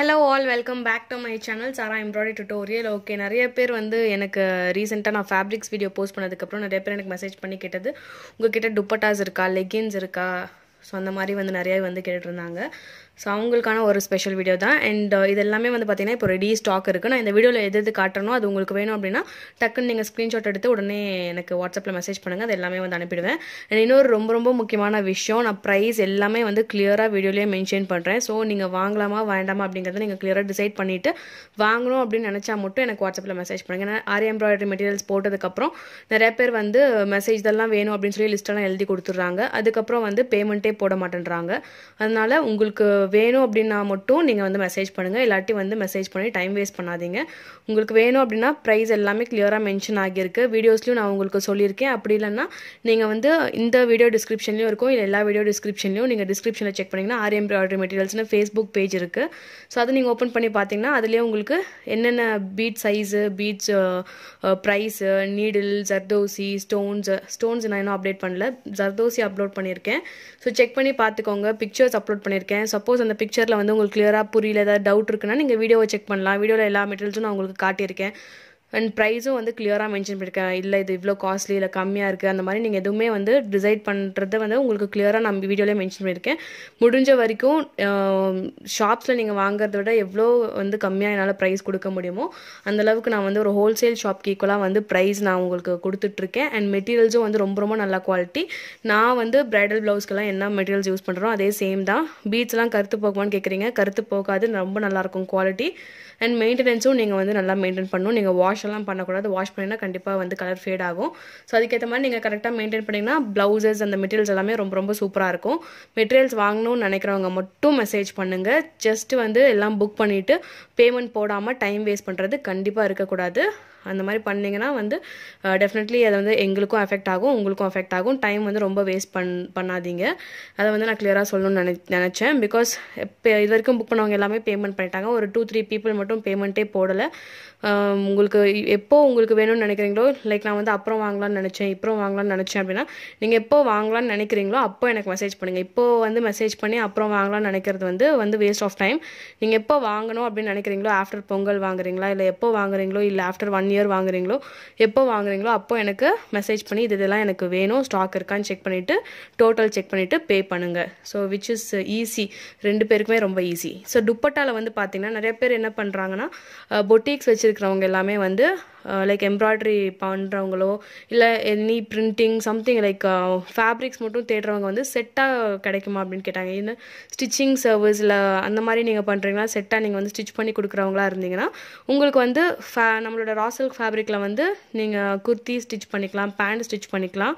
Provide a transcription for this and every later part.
hello all welcome back to my channel Sara embroidery tutorial okay நிறைய பேர் வந்து எனக்கு ரீசெண்டாக நான் ஃபேப்ரிக்ஸ் வீடியோ போஸ்ட் பண்ணதுக்கப்புறம் நிறைய பேர் எனக்கு மெசேஜ் பண்ணி கேட்டது கிட்டே டுப்பட்டாஸ் இருக்கா லெகின்ஸ் இருக்கா ஸோ அந்த மாதிரி வந்து நிறைய வந்து கேட்டுருந்தாங்க ஸோ அவங்களுக்கான ஒரு ஸ்பெஷல் வீடியோ தான் அண்ட் uh, இது எல்லாமே வந்து பார்த்திங்கன்னா இப்போ ரெடி ஸ்டாக் இருக்குது நான் இந்த வீடியோவில் எது எது காட்டணும் அது உங்களுக்கு வேணும் அப்படின்னா டக்குன்னு நீங்கள் ஸ்க்ரீன்ஷாட் எடுத்து உடனே எனக்கு வாட்ஸ்அப்பில் மெசேஜ் பண்ணுங்கள் அது எல்லாமே வந்து அனுப்பிடுவேன் அண்ட் இன்னொரு ரொம்ப ரொம்ப முக்கியமான விஷயம் நான் ப்ரைஸ் எல்லாமே வந்து கிளியராக வீடியோலேயே மென்ஷன் பண்ணுறேன் ஸோ நீங்கள் வாங்கலாமா வேண்டாமா அப்படிங்கிறத நீங்கள் கிளியராக டிசைட் பண்ணிவிட்டு வாங்கணும் அப்படின்னு நினச்சா மட்டும் எனக்கு வாட்ஸ்அப்பில் மெசேஜ் பண்ணுங்கள் ஏன்னா ஆரி எம்ப்ராய்டரி மெட்டீரியல்ஸ் போட்டதுக்கப்புறம் நிறைய பேர் வந்து மெசேஜ் இதெல்லாம் வேணும் அப்படின்னு சொல்லி லிஸ்ட்டெல்லாம் எழுதி கொடுத்துட்றாங்க அதுக்கப்புறம் வந்து பேமெண்ட்டே போட மாட்டேன்றாங்க அதனால் உங்களுக்கு வேணும் அப்படின்னா மட்டும் நீங்கள் வந்து மெசேஜ் பண்ணுங்கள் இல்லாட்டி வந்து மெசேஜ் பண்ணி டைம் வேஸ்ட் பண்ணாதீங்க உங்களுக்கு வேணும் அப்படின்னா ப்ரைஸ் எல்லாமே கிளியராக மென்ஷன் ஆகியிருக்கு வீடியோஸ்லையும் நான் உங்களுக்கு சொல்லியிருக்கேன் அப்படி இல்லைன்னா நீங்கள் வந்து இந்த வீடியோ டிஸ்கிரிப்ஷன்லையும் இருக்கும் இல்லை எல்லா வீடியோ டிஸ்கிரிப்ஷன்லையும் நீங்கள் டிஸ்கிரிப்ஷனில் செக் பண்ணிங்கன்னா ஆர்எம் எம்ப்ராய்டரி மெட்டீரியல்ஸ்னு ஃபேஸ்புக் பேஜ் இருக்குது ஸோ அதை நீங்கள் ஓப்பன் பண்ணி பார்த்தீங்கன்னா அதுலேயே உங்களுக்கு என்னென்ன bead size beads price needle zardozi stones stones நான் இன்னும் அப்டேட் பண்ணல ஜர்தோசி அப்லோட் பண்ணியிருக்கேன் ஸோ செக் பண்ணி பார்த்துக்கோங்க பிக்சர்ஸ் அப்லோட் பண்ணியிருக்கேன் சப்போஸ் சப்போஸ் அந்த பிக்சரில் வந்து உங்களுக்கு கிளியராக புரியல ஏதாவது டவுட் இருக்குன்னா நீங்கள் வீடியோவை செக் பண்ணலாம் வீடியோவில் எல்லா மெட்டீரியல்ஸும் நான் உங்களுக்கு காட்டியிருக்கேன் அண்ட் ப்ரைஸும் வந்து கிளியராக மென்ஷன் பண்ணியிருக்கேன் இல்லை இது இவ்வளோ காஸ்ட்லி இல்லை கம்மியாக இருக்குது அந்த மாதிரி நீங்கள் எதுவுமே வந்து டிசைட் பண்ணுறத வந்து உங்களுக்கு கிளியராக நம்ம வீடியோவில் மென்ஷன் பண்ணியிருக்கேன் முடிஞ்ச வரைக்கும் ஷாப்ஸில் நீங்கள் வாங்குறத விட எவ்வளோ வந்து கம்மியாக என்னால் ப்ரைஸ் கொடுக்க முடியுமோ அந்தளவுக்கு நான் வந்து ஒரு ஹோல்சேல் ஷாப்க்கு ஈக்குவலாக வந்து ப்ரைஸ் நான் உங்களுக்கு கொடுத்துட்ருக்கேன் அண்ட் மெட்டீரியல்ஸும் வந்து ரொம்ப ரொம்ப நல்ல குவாலிட்டி நான் வந்து ப்ரைடல் ப்ளவுஸ்க்கெல்லாம் என்ன மெட்டீரியல்ஸ் யூஸ் பண்ணுறோம் அதே சேம் தான் பீட்ஸ்லாம் கருத்து போகுமான்னு கேட்குறீங்க கருத்து போகாது ரொம்ப நல்லாயிருக்கும் குவாலிட்டி அண்ட் மெயின்டெனன்ஸும் நீங்கள் வந்து நல்லா மெயின்டைன் பண்ணணும் நீங்கள் வாஷ் எல்லாம் பண்ணக்கூடாது வாஷ் பண்ணிங்கன்னா கண்டிப்பாக வந்து கலர் ஃபேட் ஆகும் ஸோ அதுக்கேற்ற மாதிரி நீங்கள் கரெக்டாக மெயின்டைன் பண்ணிங்கன்னா ப்ளவுசஸ் அந்த மெட்டீரியல்ஸ் எல்லாமே ரொம்ப ரொம்ப சூப்பராக இருக்கும் மெட்டீரியல்ஸ் வாங்கணும்னு நினைக்கிறவங்க மட்டும் மெசேஜ் பண்ணுங்கள் ஜஸ்ட் வந்து எல்லாம் புக் பண்ணிவிட்டு பேமெண்ட் போடாமல் டைம் வேஸ்ட் பண்ணுறது கண்டிப்பாக இருக்கக்கூடாது அந்த மாதிரி பண்ணிங்கன்னா வந்து டெஃபினெட்லி அதை வந்து எங்களுக்கும் அஃபெக்ட் ஆகும் உங்களுக்கும் அஃபெக்ட் ஆகும் டைம் வந்து ரொம்ப வேஸ்ட் பண் பண்ணாதீங்க அதை வந்து நான் கிளியராக சொல்லணும்னு நினை நினச்சேன் பிகாஸ் இப்போ இது வரைக்கும் புக் பண்ணவங்க எல்லாமே பேமெண்ட் பண்ணிட்டாங்க ஒரு டூ த்ரீ பீப்புள் மட்டும் பேமெண்ட்டே போடலை உங்களுக்கு எப்போது உங்களுக்கு வேணும்னு நினைக்கிறீங்களோ லைக் நான் வந்து அப்புறம் வாங்கலாம்னு நினச்சேன் இப்போ வாங்கலாம்னு நினச்சேன் அப்படின்னா நீங்கள் எப்போ வாங்கலாம்னு நினைக்கிறீங்களோ அப்போ எனக்கு மெசேஜ் பண்ணுங்கள் இப்போ வந்து மெசேஜ் பண்ணி அப்புறம் வாங்கலாம்னு நினைக்கிறது வந்து வந்து வேஸ்ட் ஆஃப் டைம் நீங்கள் எப்போ வாங்கணும் அப்படின்னு நினைக்கிறீங்களோ ஆஃப்டர் பொங்கல் வாங்குறீங்களா இல்லை எப்போ வாங்குறீங்களோ இல்லை ஆஃப்டர் ஒன் ஒன் இயர் வாங்குறீங்களோ எப்போ வாங்குறீங்களோ அப்போ எனக்கு மெசேஜ் பண்ணி இது இதெல்லாம் எனக்கு வேணும் ஸ்டாக் இருக்கான்னு செக் பண்ணிவிட்டு டோட்டல் செக் பண்ணிவிட்டு பே பண்ணுங்கள் ஸோ விச் இஸ் ஈஸி ரெண்டு பேருக்குமே ரொம்ப ஈஸி ஸோ துப்பட்டாவில் வந்து பார்த்தீங்கன்னா நிறைய பேர் என்ன பண்ணுறாங்கன்னா பொட்டிக்ஸ் வச்சுருக்கிறவங்க எல்லாமே வந்து லைக் எம்ப்ராய்டரி பண்ணுறவங்களோ இல்லை any printing something like fabrics மட்டும் தேடுறவங்க வந்து செட்டாக கிடைக்குமா அப்படின்னு கேட்டாங்க ஏன்னா ஸ்டிச்சிங் சர்வீஸில் அந்த மாதிரி நீங்கள் பண்ணுறீங்கன்னா செட்டாக நீங்கள் வந்து ஸ்டிச் பண்ணி கொடுக்குறவங்களா இருந்தீங்கன்னா உங்களுக்கு வந்து ஃபே நம்மளோட ராசல் ஃபேப்ரிக்கில் வந்து நீங்கள் குர்த்தி ஸ்டிச் பண்ணிக்கலாம் பேண்ட் ஸ்டிச் பண்ணிக்கலாம்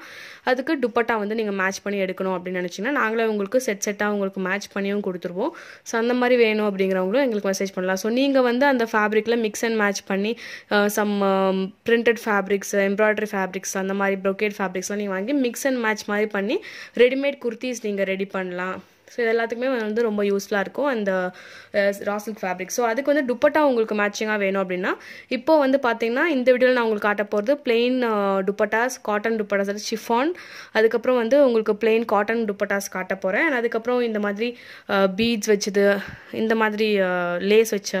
அதுக்கு துப்பட்டா வந்து நீங்கள் மேட்ச் பண்ணி எடுக்கணும் அப்படின்னு நினச்சிங்கன்னா நாங்களே உங்களுக்கு செட் செட்டாக உங்களுக்கு மேட்ச் பண்ணியும் கொடுத்துருவோம் ஸோ அந்த மாதிரி வேணும் அப்படிங்கிறவங்களும் எங்களுக்கு மெசேஜ் பண்ணலாம் ஸோ நீங்கள் வந்து அந்த ஃபேப்ரிக்கில் மிக்ஸ் அண்ட் மேட்ச் பண்ணி some uh, printed fabrics embroidery fabrics அந்த மாதிரி ப்ரொக்கேட் ஃபேப்ரிக்ஸ்லாம் நீங்கள் வாங்கி மிக்ஸ் அண்ட் மேட்ச் மாதிரி பண்ணி ரெடிமேட் குர்த்திஸ் நீங்கள் ரெடி பண்ணலாம் ஸோ இது எல்லாத்துக்குமே வந்து ரொம்ப யூஸ்ஃபுல்லாக இருக்கும் அந்த ராசில்க் ஃபேப்ரிக் ஸோ அதுக்கு வந்து துப்பட்டா உங்களுக்கு மேட்சிங்காக வேணும் அப்படின்னா இப்போ வந்து பார்த்தீங்கன்னா இந்த வீடியோவில் நான் உங்களுக்கு காட்ட போகிறது பிளெயின் துப்பட்டாஸ் காட்டன் துப்பட்டாஸ் அது ஷிஃபான் அதுக்கப்புறம் வந்து உங்களுக்கு பிளெயின் காட்டன் துப்பட்டாஸ் காட்ட போகிறேன் அதுக்கப்புறம் இந்த மாதிரி பீட்ஸ் வச்சது இந்த மாதிரி லேஸ் வச்ச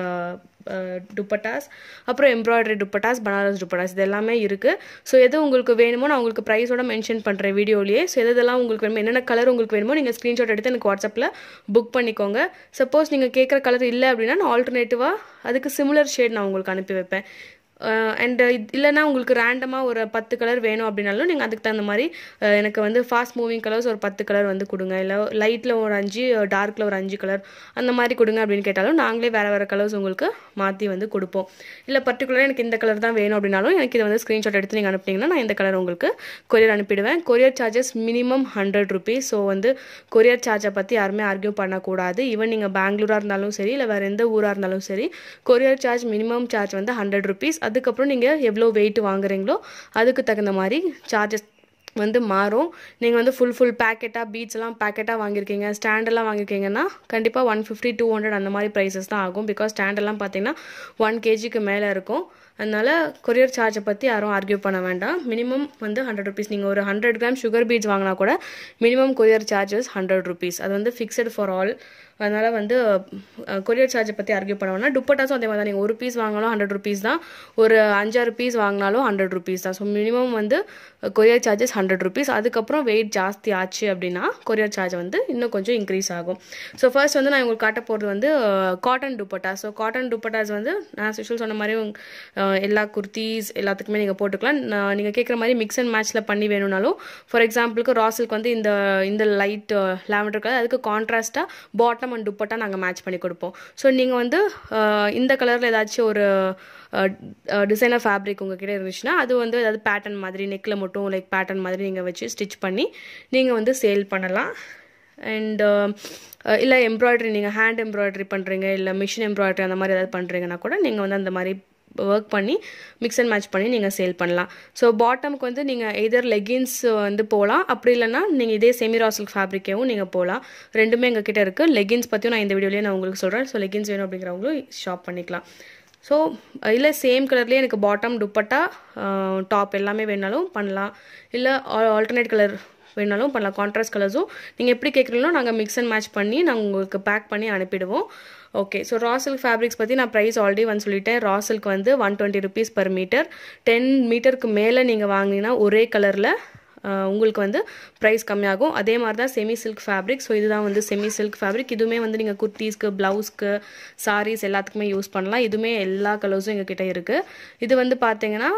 துப்பட்டாஸ் அப்புறம் எம்ப்ராய்டரி துப்பட்டாஸ் பனாரஸ் துப்பட்டாஸ் இது எல்லாமே இருக்குது ஸோ எது உங்களுக்கு வேணுமோ நான் உங்களுக்கு ப்ரைஸோட மென்ஷன் பண்ணுறேன் வீடியோலேயே ஸோ எதெல்லாம் உங்களுக்கு வேணுமோ என்னென்ன கலர் உங்களுக்கு வேணுமோ நீங்கள் ஸ்க்ரீன்ஷாட் எடுத்து எனக்கு வாட்ஸ்அப்பில் புக் பண்ணிக்கோங்க சப்போஸ் நீங்கள் கேட்குற கலர் இல்லை அப்படின்னா நான் ஆல்டர்னேட்டிவாக அதுக்கு சிமிலர் ஷேட் நான் உங்களுக்கு அனுப்பி வைப்பேன் அண்டு இல்லைனா உங்களுக்கு ரேண்டமாக ஒரு பத்து கலர் வேணும் அப்படின்னாலும் நீங்கள் அதுக்கு தகுந்த மாதிரி எனக்கு வந்து ஃபாஸ்ட் மூவிங் கலர்ஸ் ஒரு பத்து கலர் வந்து கொடுங்க இல்லை லைட்டில் ஒரு அஞ்சு டார்க்கில் ஒரு அஞ்சு கலர் அந்த மாதிரி கொடுங்க அப்படின்னு கேட்டாலும் நாங்களே வேறு வேறு கலர்ஸ் உங்களுக்கு மாற்றி வந்து கொடுப்போம் இல்லை பர்டிகுலராக எனக்கு இந்த கலர் தான் வேணும் அப்படின்னாலும் எனக்கு இதை வந்து ஸ்க்ரீன்ஷாட் எடுத்து நீங்கள் அனுப்புனீங்கன்னா நான் இந்த கலர் உங்களுக்கு கொரியர் அனுப்பிடுவேன் courier charges minimum hundred rupees so வந்து கொரியர் சார்ஜை பற்றி யாருமே ஆர்கியூ பண்ணக்கூடாது ஈவன் நீங்கள் பெங்களூராக இருந்தாலும் சரி இல்லை வேறு எந்த ஊராக இருந்தாலும் சரி கொரியர் சார்ஜ் மினிமம் சார்ஜ் வந்து ஹண்ட்ரட் ருபீஸ் அது அதுக்கப்புறம் நீங்கள் எவ்வளோ வெயிட் வாங்குறீங்களோ அதுக்கு தகுந்த மாதிரி சார்ஜஸ் வந்து மாறும் நீங்கள் வந்து ஃபுல் ஃபுல் பேக்கெட்டாக பீட்ஸ்லாம் பேக்கெட்டாக வாங்கியிருக்கீங்க ஸ்டாண்டெல்லாம் வாங்கியிருக்கீங்கன்னா கண்டிப்பாக ஒன் ஃபிஃப்டி டூ ஹண்ட்ரட் அந்த மாதிரி ப்ரைஸஸ் தான் ஆகும் பிகாஸ் ஸ்டாண்டெல்லாம் பார்த்தீங்கன்னா ஒன் கேஜிக்கு மேலே இருக்கும் அதனால் கொரியர் சார்ஜை பற்றி யாரும் ஆர்கியூ பண்ண வேண்டாம் மினிமம் வந்து ஹண்ட்ரட் ருபீஸ் நீங்கள் ஒரு ஹண்ட்ரட் கிராம் சுகர் பீட்ஸ் வாங்கினா கூட minimum courier charges hundred rupees அது வந்து ஃபிக்ஸட் ஃபார் ஆல் அதனால் வந்து கொரியர் சார்ஜை பற்றி ஆர்கியூ பண்ண வேணாம் துப்பட்டாஸும் அதே மாதிரி தான் நீங்கள் ஒரு பீஸ் வாங்கினாலும் ஹண்ட்ரட் ருபீஸ் தான் ஒரு அஞ்சாறு பீஸ் வாங்கினாலும் ஹண்ட்ரட் ருபீஸ் தான் ஸோ மினிமம் வந்து கொரியர் சார்ஜஸ் ஹண்ட்ரட் ருபீஸ் அதுக்கப்புறம் வெயிட் ஜாஸ்தி ஆச்சு அப்படின்னா கொரியர் சார்ஜ் வந்து இன்னும் கொஞ்சம் இன்க்ரீஸ் ஆகும் ஸோ ஃபர்ஸ்ட் வந்து நான் உங்களுக்கு காட்ட போகிறது வந்து cotton dupatta so cotton dupattas வந்து நான் சுஷல் சொன்ன மாதிரி எல்லா குர்த்திஸ் எல்லாத்துக்குமே நீங்கள் போட்டுக்கலாம் நீங்கள் கேட்குற மாதிரி மிக்ஸ் அண்ட் மேட்ச்சில் பண்ணி வேணும்னாலும் ஃபார் எக்ஸாம்பிளுக்கு ராசிலுக்கு வந்து இந்த இந்த லைட் லேவண்டர் கலர் அதுக்கு கான்ட்ராஸ்ட்டாக பாட்டம் அண்ட் டுப்பட்டாக நாங்கள் மேட்ச் பண்ணி கொடுப்போம் ஸோ நீங்கள் வந்து இந்த கலரில் ஏதாச்சும் ஒரு டிசைனர் ஃபேப்ரிக் உங்ககிட்ட இருந்துச்சுன்னா அது வந்து ஏதாவது பேட்டர்ன் மாதிரி நெக்கில் மட்டும் லைக் பேட்டர்ன் மாதிரி நீங்கள் வச்சு ஸ்டிச் பண்ணி நீங்கள் வந்து சேல் பண்ணலாம் அண்டு இல்லை எம்ப்ராய்டரி நீங்கள் ஹேண்ட் எம்ப்ராய்டரி பண்ணுறீங்க இல்லை மிஷின் எம்ப்ராய்டரி அந்த மாதிரி ஏதாவது பண்ணுறீங்கன்னா கூட நீங்கள் வந்து அந்த மாதிரி ஒர்க் பண்ணி மிக்ஸ் அண்ட் மேட்ச் பண்ணி நீங்கள் சேல் பண்ணலாம் ஸோ பாட்டமுக்கு வந்து நீங்கள் எதர் லெகின்ஸ் வந்து போகலாம் அப்படி இல்லைனா நீங்கள் இதே செமிராசல் ஃபேப்ரிக்கேவும் நீங்கள் போகலாம் ரெண்டுமே எங்கள் கிட்டே இருக்குது லெகின்ஸ் பற்றியும் நான் இந்த வீடியோலேயே நான் உங்களுக்கு சொல்கிறேன் ஸோ லெகின்ஸ் வேணும் அப்படிங்கிறவங்களும் ஷாப் பண்ணிக்கலாம் ஸோ இல்லை சேம் கலர்லேயே எனக்கு பாட்டம் துப்பட்டா டாப் எல்லாமே வேணாலும் பண்ணலாம் இல்லை ஆல்டர்னேட் கலர் வேணாலும் பண்ணலாம் கான்ட்ராஸ்ட் கலர்ஸும் நீங்கள் எப்படி கேட்குறீங்களோ நாங்கள் மிக்ஸ் அண்ட் மேட்ச் பண்ணி நாங்கள் உங்களுக்கு பேக் பண்ணி அனுப்பிடுவோம் ஓகே ஸோ ரா ஃபேப்ரிக்ஸ் பற்றி நான் ப்ரைஸ் ஆல்ரெடி வந்து சொல்லிட்டேன் ரா வந்து one twenty rupees per metre ten மீட்டருக்கு மேலே நீங்கள் வாங்கினீங்கன்னா ஒரே கலரில் உங்களுக்கு வந்து ப்ரைஸ் கம்மியாகும் அதே மாதிரி தான் செமி சில்க் ஃபேப்ரிக் ஸோ இதுதான் வந்து செமி சில்க் ஃபேப்ரிக் இதுவுமே வந்து நீங்கள் குர்த்திஸ்க்கு ப்ளவுஸ்க்கு சாரீஸ் எல்லாத்துக்குமே யூஸ் பண்ணலாம் இதுவுமே எல்லா கலர்ஸும் எங்கள் கிட்டே இருக்குது இது வந்து பார்த்தீங்கன்னா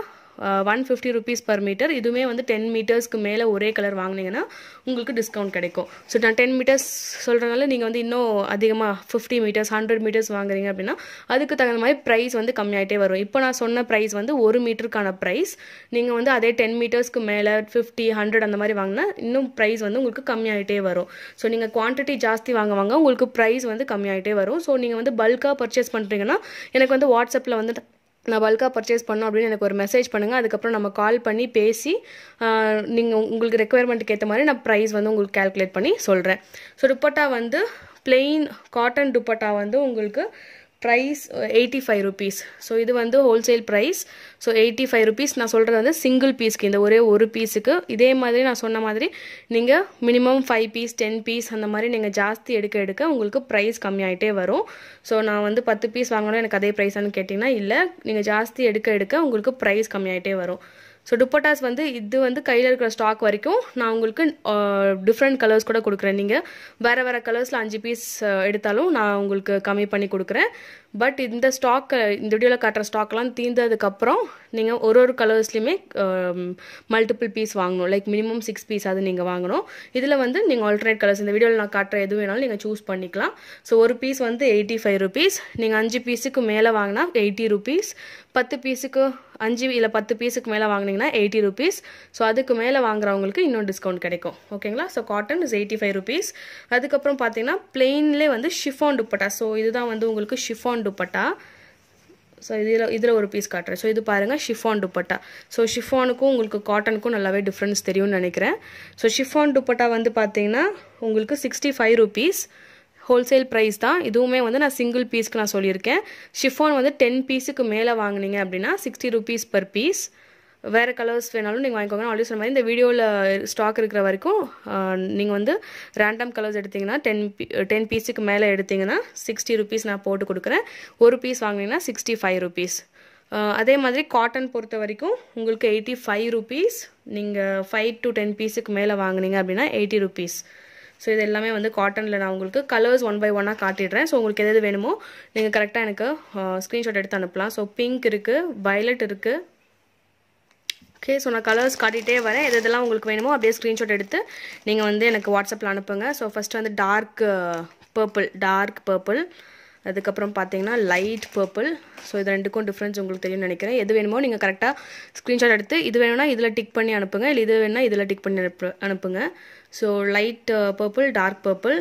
one fifty rupees per metre இதுவுமே வந்து டென் மீட்டர்ஸ்க்கு மேலே ஒரே கலர் வாங்கினீங்கன்னா உங்களுக்கு டிஸ்கவுண்ட் கிடைக்கும் ஸோ நான் டென் மீட்டர்ஸ் சொல்கிறனால நீங்கள் வந்து இன்னும் அதிகமாக ஃபிஃப்டி மீட்டர்ஸ் ஹண்ட்ரட் மீட்டர்ஸ் வாங்குறீங்க அப்படின்னா அதுக்கு தகுந்த மாதிரி ப்ரைஸ் வந்து கம்மியாகிட்டே வரும் இப்போ நான் சொன்ன ப்ரைஸ் வந்து ஒரு மீட்டருக்கான ப்ரைஸ் நீங்கள் வந்து அதே டென் மீட்டர்ஸ்க்கு மேலே ஃபிஃப்டி ஹண்ட்ரட் அந்த மாதிரி வாங்கினா இன்னும் ப்ரைஸ் வந்து உங்களுக்கு கம்மியாகிட்டே வரும் ஸோ நீங்கள் குவான்டிட்டி ஜாஸ்தி வாங்குவாங்க உங்களுக்கு ப்ரைஸ் வந்து கம்மியாகிட்டே வரும் ஸோ நீங்கள் வந்து பல்காக பர்ச்சேஸ் பண்ணுறீங்கன்னா எனக்கு வந்து வாட்ஸ்அப்பில் வந்து நான் பல்காக பர்ச்சேஸ் பண்ணோம் அப்படின்னு எனக்கு ஒரு மெசேஜ் பண்ணுங்கள் அதுக்கப்புறம் நம்ம கால் பண்ணி பேசி நீங்கள் உங்களுக்கு ரெக்குயர்மெண்ட்டுக்கு ஏற்ற மாதிரி நான் ப்ரைஸ் வந்து உங்களுக்கு கேல்குலேட் பண்ணி சொல்கிறேன் ஸோ டுப்பட்டா வந்து பிளெயின் காட்டன் டுப்பட்டா வந்து உங்களுக்கு price eighty five rupees so இது வந்து wholesale price so eighty five rupees நான் சொல்கிறது வந்து சிங்கிள் பீஸ்க்கு இந்த ஒரே ஒரு பீஸுக்கு இதே மாதிரி நான் சொன்ன மாதிரி நீங்கள் minimum five piece ten piece அந்த மாதிரி நீங்கள் ஜாஸ்தி எடுக்க எடுக்க உங்களுக்கு ப்ரைஸ் கம்மியாகிட்டே வரும் ஸோ நான் வந்து பத்து பீஸ் வாங்கணும் எனக்கு அதே ப்ரைஸானு கேட்டிங்கன்னா இல்லை நீங்கள் ஜாஸ்தி எடுக்க எடுக்க உங்களுக்கு ப்ரைஸ் கம்மியாயிட்டே வரும் ஸோ டுப்பட்டாஸ் வந்து இது வந்து கையில் இருக்கிற ஸ்டாக் வரைக்கும் நான் உங்களுக்கு டிஃப்ரெண்ட் கலர்ஸ் கூட கொடுக்குறேன் நீங்கள் வேறு வேறு கலர்ஸில் அஞ்சு பீஸ் எடுத்தாலும் நான் உங்களுக்கு கம்மி பண்ணி கொடுக்குறேன் பட் இந்த ஸ்டாக் இந்த வீடியோவில் காட்டுற ஸ்டாக்லாம் தீர்ந்ததுக்கப்புறம் நீங்கள் ஒரு ஒரு கலர்ஸ்லையுமே மல்டிபிள் பீஸ் வாங்கணும் லைக் மினிமம் சிக்ஸ் பீஸ் அது நீங்கள் வாங்கணும் இதில் வந்து நீங்கள் ஆல்டர்னேட் கலர்ஸ் இந்த வீடியோவில் நான் காட்டுற எது வேணாலும் நீங்கள் சூஸ் பண்ணிக்கலாம் ஸோ ஒரு பீஸ் வந்து எயிட்டி ஃபைவ் ருபீஸ் நீங்கள் அஞ்சு பீஸுக்கு மேலே வாங்கினா எயிட்டி ருபீஸ் பத்து பீஸுக்கு அஞ்சு இல்லை பத்து பீஸுக்கு மேலே வாங்கினீங்கன்னா எயிட்டி ருபீஸ் ஸோ அதுக்கு மேலே வாங்குறவங்களுக்கு இன்னும் டிஸ்கவுண்ட் கிடைக்கும் ஓகேங்களா so cotton is eighty five rupees அதுக்கப்புறம் பார்த்தீங்கன்னா பிளெயின்லேயே வந்து ஷிஃபான் டுப்பட்டா ஸோ இதுதான் வந்து உங்களுக்கு ஷிஃபான் துப்பட்டா ஸோ இதில் இதில் ஒரு பீஸ் காட்டுறேன் ஸோ இது பாருங்கள் ஷிஃபான் துப்பட்டா ஸோ ஷிஃபானுக்கும் உங்களுக்கு காட்டனுக்கும் நல்லாவே டிஃப்ரென்ஸ் தெரியும்னு நினைக்கிறேன் ஸோ ஷிஃபான் துப்பட்டா வந்து பார்த்தீங்கன்னா உங்களுக்கு sixty five rupees wholesale price தான் இதுவுமே வந்து நான் சிங்கிள் பீஸ்க்கு நான் சொல்லியிருக்கேன் ஷிஃபான் வந்து டென் பீஸுக்கு மேலே வாங்கினீங்க அப்படின்னா சிக்ஸ்டி ருபீஸ் பர் பீஸ் வேறு கலர்ஸ் வேணாலும் நீங்கள் வாங்கிக்கோங்க ஆல்ரெடி சொன்ன மாதிரி இந்த வீடியோவில் ஸ்டாக் இருக்கிற வரைக்கும் நீங்கள் வந்து ரேண்டம் கலர்ஸ் எடுத்திங்கன்னா டென் டென் பீஸுக்கு மேலே எடுத்திங்கன்னா சிக்ஸ்டி ருபீஸ் நான் போட்டு கொடுக்குறேன் ஒரு பீஸ் வாங்கினீங்கன்னா சிக்ஸ்டி ஃபைவ் ருபீஸ் அதே மாதிரி காட்டன் பொறுத்த வரைக்கும் உங்களுக்கு எயிட்டி ஃபைவ் ருபீஸ் நீங்கள் ஃபைவ் டு டென் பீஸுக்கு மேலே வாங்கினீங்க அப்படின்னா எயிட்டி ருபீஸ் ஸோ இது எல்லாமே வந்து காட்டனில் நான் உங்களுக்கு கலர்ஸ் ஒன் பை ஒன்னாக காட்டிடுறேன் ஸோ உங்களுக்கு எது வேணுமோ நீங்கள் கரெக்டாக எனக்கு ஸ்க்ரீன்ஷாட் எடுத்து அனுப்பலாம் ஸோ பிங்க் இருக்குது வயலட் இருக்குது ஓகே ஸோ நான் கலர்ஸ் காட்டிகிட்டே வரேன் எது இதெல்லாம் உங்களுக்கு வேணுமோ அப்படியே ஸ்க்ரீன்ஷாட் எடுத்து நீங்கள் வந்து எனக்கு வாட்ஸ்அப்பில் அனுப்புங்க ஸோ ஃபஸ்ட்டு வந்து டார்க் பர்பிள் டார்க் பர்பிள் அதுக்கப்புறம் பார்த்தீங்கன்னா லைட் பர்பிள் ஸோ இது ரெண்டுக்கும் டிஃப்ரென்ஸ் உங்களுக்கு தெரியும்னு நினைக்கிறேன் எது வேணுமோ நீங்கள் கரெக்டாக ஸ்க்ரீன்ஷாட் எடுத்து இது வேணும்னா இதில் டிக் பண்ணி அனுப்புங்க இல்லை இது வேணும்னா இதில் டிக் பண்ணி அனுப்பு அனுப்புங்க so light purple dark purple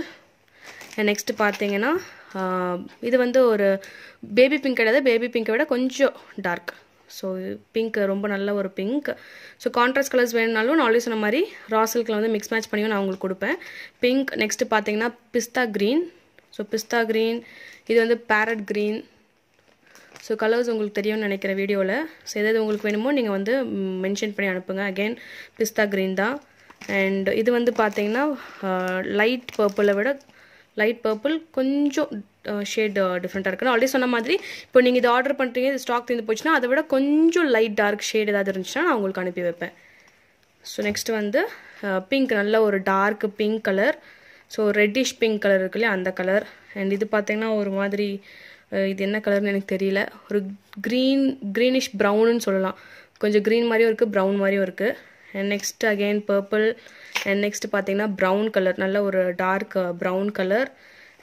next பார்த்தீங்கன்னா uh, இது வந்து ஒரு பேபி பிங்க் கிடையாது பேபி பிங்கை விட கொஞ்சம் டார்க் ஸோ பிங்க் ரொம்ப நல்ல ஒரு பிங்க் ஸோ கான்ட்ராஸ்ட் கலர்ஸ் வேணுனாலும் நான் ஆல்ரெடி சொன்ன மாதிரி ரா வந்து மிக்ஸ் மேட்ச் பண்ணியும் நான் உங்களுக்கு கொடுப்பேன் பிங்க் நெக்ஸ்ட்டு பார்த்தீங்கன்னா pista green so pista green இது வந்து பேரட் க்ரீன் ஸோ கலர்ஸ் உங்களுக்கு தெரியும்னு நினைக்கிற வீடியோவில் ஸோ எதாவது உங்களுக்கு வேணுமோ நீங்கள் வந்து மென்ஷன் பண்ணி அனுப்புங்க அகெயின் பிஸ்தா க்ரீன் தான் அண்ட் இது வந்து பார்த்தீங்கன்னா லைட் uh, பர்பிளை விட லைட் பர்பிள் கொஞ்சம் ஷேட் டிஃப்ரெண்ட்டாக இருக்குன்னு ஆல்ரெடி சொன்ன மாதிரி இப்போ நீங்கள் இது ஆர்டர் பண்ணுறீங்க இது ஸ்டாக் தீர்ந்து போச்சுன்னா அதை விட கொஞ்சம் லைட் டார்க் ஷேட் ஏதாவது இருந்துச்சுன்னா நான் உங்களுக்கு அனுப்பி வைப்பேன் ஸோ நெக்ஸ்ட் வந்து பிங்க் நல்ல ஒரு dark pink colour so reddish pink colour இருக்கு இல்லையா அந்த கலர் அண்ட் இது பார்த்திங்கன்னா ஒரு மாதிரி இது என்ன கலர்னு எனக்கு தெரியல ஒரு க்ரீன் க்ரீனிஷ் ப்ரௌனுன்னு சொல்லலாம் கொஞ்சம் க்ரீன் மாதிரியும் இருக்குது ப்ரௌன் மாதிரியும் இருக்குது and next again purple and next பார்த்தீங்கன்னா ப்ரௌன் கலர் நல்ல ஒரு dark brown colour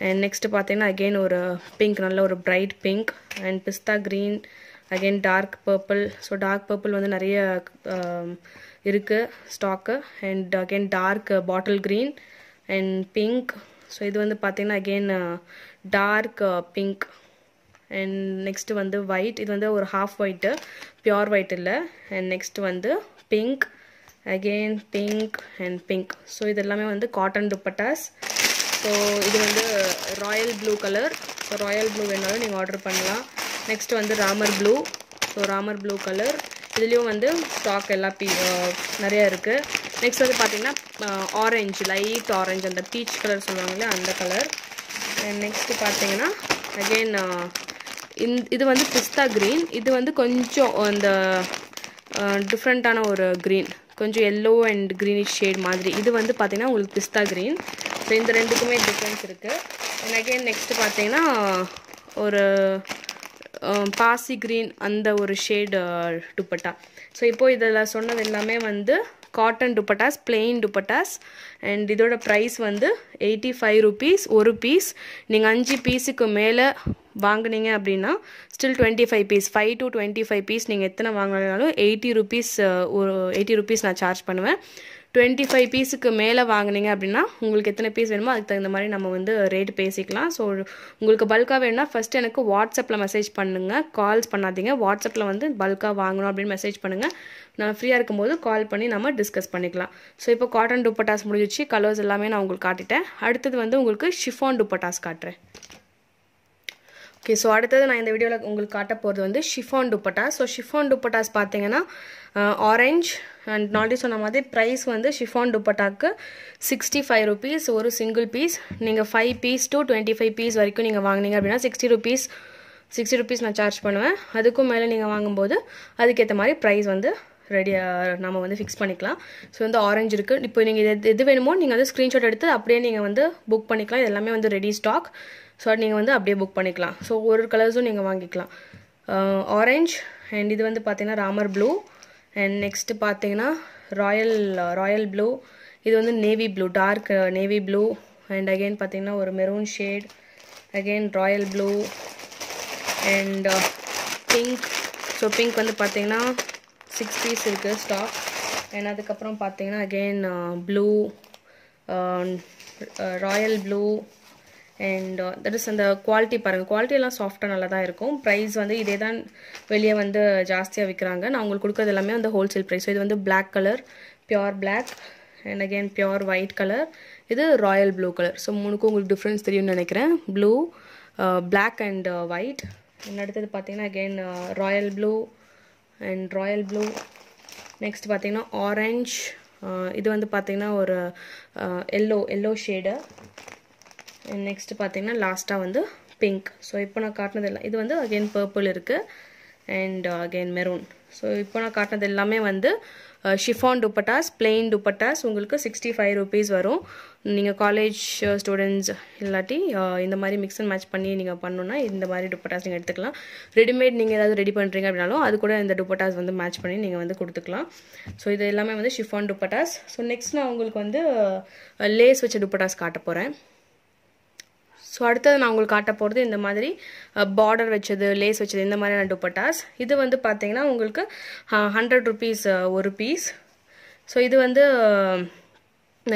and next பார்த்தீங்கன்னா அகெயின் ஒரு பிங்க் நல்ல ஒரு bright pink and pista green again dark purple so dark purple வந்து நிறைய இருக்குது stock and again dark bottle green and pink so இது வந்து பார்த்தீங்கன்னா again dark pink and next வந்து ஒயிட் இது வந்து ஒரு ஹாஃப் ஒயிட்டு பியோர் ஒயிட் இல்லை அண்ட் நெக்ஸ்ட் வந்து pink again pink and pink so இதெல்லாமே வந்து காட்டன் துப்பட்டாஸ் ஸோ இது வந்து royal blue colour so royal blue வேணாலும் நீங்கள் ஆர்டர் பண்ணலாம் நெக்ஸ்ட் வந்து Ramar blue so Ramar blue colour இதுலேயும் வந்து ஸ்டாக் எல்லாம் பீ நிறையா இருக்குது நெக்ஸ்ட் வந்து பார்த்திங்கன்னா ஆரஞ்சு லைட் ஆரஞ்சு அந்த பீச் கலர் சொல்லுவாங்களே அந்த கலர் நெக்ஸ்ட்டு பார்த்தீங்கன்னா அகெயின் இது வந்து பிஸ்தா க்ரீன் இது வந்து கொஞ்சம் அந்த டிஃப்ரெண்ட்டான ஒரு க்ரீன் கொஞ்சம் எல்லோ அண்ட் க்ரீனிஷ் ஷேட் மாதிரி இது வந்து பார்த்திங்கன்னா உங்களுக்கு பிஸ்தா க்ரீன் ஸோ இந்த ரெண்டுக்குமே டிஃப்ரென்ஸ் இருக்குது அண்ட் அகெயின் நெக்ஸ்ட்டு பார்த்தீங்கன்னா ஒரு um, பாசி க்ரீன் அந்த ஒரு ஷேடு துப்பட்டா ஸோ இப்போது இதில் சொன்னது எல்லாமே வந்து cotton dupattas plain dupattas and இதோட ப்ரைஸ் வந்து எயிட்டி ஃபைவ் ருபீஸ் ஒரு பீஸ் நீங்கள் அஞ்சு பீஸுக்கு மேலே வாங்கினீங்க அப்படின்னா still twenty five piece five to twenty five piece நீங்கள் எத்தனை வாங்கினாலும் எயிட்டி ருபீஸ் uh, ஒரு எயிட்டி ருபீஸ் நான் சார்ஜ் பண்ணுவேன் டுவெண்ட்டி ஃபைவ் பீஸுக்கு மேலே வாங்கினீங்க அப்படின்னா உங்களுக்கு எத்தனை பீஸ் வேணுமோ அதுக்கு தகுந்த மாதிரி நம்ம வந்து ரேட் பேசிக்கலாம் ஸோ உங்களுக்கு பல்காக வேணும்னா ஃபஸ்ட்டு எனக்கு வாட்ஸ்அப்பில் மெசேஜ் பண்ணுங்கள் கால்ஸ் பண்ணாதீங்க வாட்ஸ்அப்பில் வந்து பல்காக வாங்கணும் அப்படின்னு மெசேஜ் பண்ணுங்கள் நான் ஃப்ரீயாக இருக்கும்போது கால் பண்ணி நம்ம டிஸ்கஸ் பண்ணிக்கலாம் ஸோ இப்போ காட்டன் டுப்பட்டாஸ் முடிஞ்சிச்சு கலர்ஸ் எல்லாமே நான் உங்களுக்கு காட்டிட்டேன் அடுத்தது வந்து உங்களுக்கு ஷிஃபான் டுப்பட்டாஸ் காட்டுறேன் ஓகே ஸோ அடுத்தது நான் இந்த வீடியோவில் உங்களுக்கு காட்ட போகிறது வந்து chiffon dupattas so chiffon dupattas பார்த்தீங்கன்னா ஆரஞ்ச் அண்ட் நாட்டி சொன்ன மாதிரி ப்ரைஸ் வந்து ஷிஃபான் துப்பட்டாக்கு சிக்ஸ்டி ஃபைவ் ருபீஸ் ஒரு சிங்கிள் பீஸ் நீங்கள் five piece to twenty five piece வரைக்கும் நீங்கள் வாங்கினீங்க அப்படின்னா சிக்ஸ்டி ருபீஸ் சிக்ஸ்டி ருபீஸ் நான் சார்ஜ் பண்ணுவேன் அதுக்கும் மேலே நீங்கள் வாங்கும்போது அதுக்கேற்ற மாதிரி ப்ரைஸ் வந்து ரெடியாக நம்ம வந்து ஃபிக்ஸ் பண்ணிக்கலாம் ஸோ வந்து ஆரஞ்சு இருக்குது இப்போ நீங்கள் இது எது வேணுமோ நீங்கள் வந்து ஸ்க்ரீன்ஷாட் எடுத்து அப்படியே நீங்கள் வந்து புக் பண்ணிக்கலாம் இது எல்லாமே வந்து ரெடி ஸ்டாக் ஸோ நீங்கள் வந்து அப்படியே புக் பண்ணிக்கலாம் ஸோ ஒரு கலர்ஸும் நீங்கள் வாங்கிக்கலாம் ஆரஞ்ச் அண்ட் இது வந்து பார்த்தீங்கன்னா ராமர் ப்ளூ அண்ட் நெக்ஸ்ட்டு பார்த்தீங்கன்னா ராயல் ராயல் ப்ளூ இது வந்து navy blue dark navy blue and again பார்த்தீங்கன்னா ஒரு maroon shade again royal blue and pink so pink வந்து பார்த்தீங்கன்னா சிக்ஸ் பீஸ் இருக்குது ஸ்டாக் அண்ட் அதுக்கப்புறம் பார்த்தீங்கன்னா again blue royal blue and that is அந்த குவாலிட்டி பாருங்கள் குவாலிட்டியெல்லாம் எல்லாம் சாஃப்டாக நல்லா தான் இருக்கும் ப்ரைஸ் வந்து இதே தான் வெளியே வந்து ஜாஸ்தியாக விற்கிறாங்க நான் உங்களுக்கு கொடுக்குறது எல்லாமே வந்து ஹோல்சேல் ப்ரைஸ் இது வந்து black colour pure black and again pure white colour இது ராயல் ப்ளூ கலர் ஸோ மூணுக்கும் உங்களுக்கு டிஃப்ரென்ஸ் தெரியும்னு நினைக்கிறேன் ப்ளூ பிளாக் அண்ட் ஒயிட் அடுத்தது பார்த்தீங்கன்னா again royal blue and royal blue next பார்த்தீங்கன்னா ஆரஞ்ச் uh, இது வந்து பார்த்தீங்கன்னா ஒரு எல்லோ எல்லோ ஷேடு நெக்ஸ்ட்டு பார்த்தீங்கன்னா லாஸ்ட்டாக வந்து பிங்க் ஸோ இப்போ நான் காட்டினது எல்லாம் இது வந்து அகெயின் பர்பிள் இருக்குது அண்ட் அகெயின் மெரூன் ஸோ இப்போ நான் காட்டினது எல்லாமே வந்து ஷிஃபான் துப்பட்டாஸ் பிளெயின் துப்பட்டாஸ் உங்களுக்கு சிக்ஸ்டி ஃபைவ் ருபீஸ் வரும் நீங்கள் காலேஜ் ஸ்டூடெண்ட்ஸ் இல்லாட்டி uh, இந்த மாதிரி மிக்ஸ் அண்ட் மேட்ச் பண்ணி நீங்கள் பண்ணணுன்னா இந்த மாதிரி டுப்பட்டாஸ் நீங்கள் எடுத்துக்கலாம் ரெடிமேட் நீங்கள் ஏதாவது ரெடி பண்ணுறீங்க அப்படின்னாலும் அது கூட இந்த டுப்பட்டாஸ் வந்து மேட்ச் பண்ணி நீங்கள் வந்து கொடுத்துக்கலாம் ஸோ இது எல்லாமே வந்து ஷிஃபான் டுப்பட்டாஸ் ஸோ நெக்ஸ்ட் நான் உங்களுக்கு வந்து லேஸ் uh, வச்ச துப்பட்டாஸ் காட்ட போகிறேன் ஸோ அடுத்தது நான் உங்களுக்கு காட்ட போகிறது இந்த மாதிரி பார்டர் வச்சது லேஸ் வச்சது இந்த மாதிரியான டுப்பட்டாஸ் இது வந்து பார்த்தீங்கன்னா உங்களுக்கு ஹண்ட்ரட் ருபீஸ் ஒரு பீஸ் ஸோ இது வந்து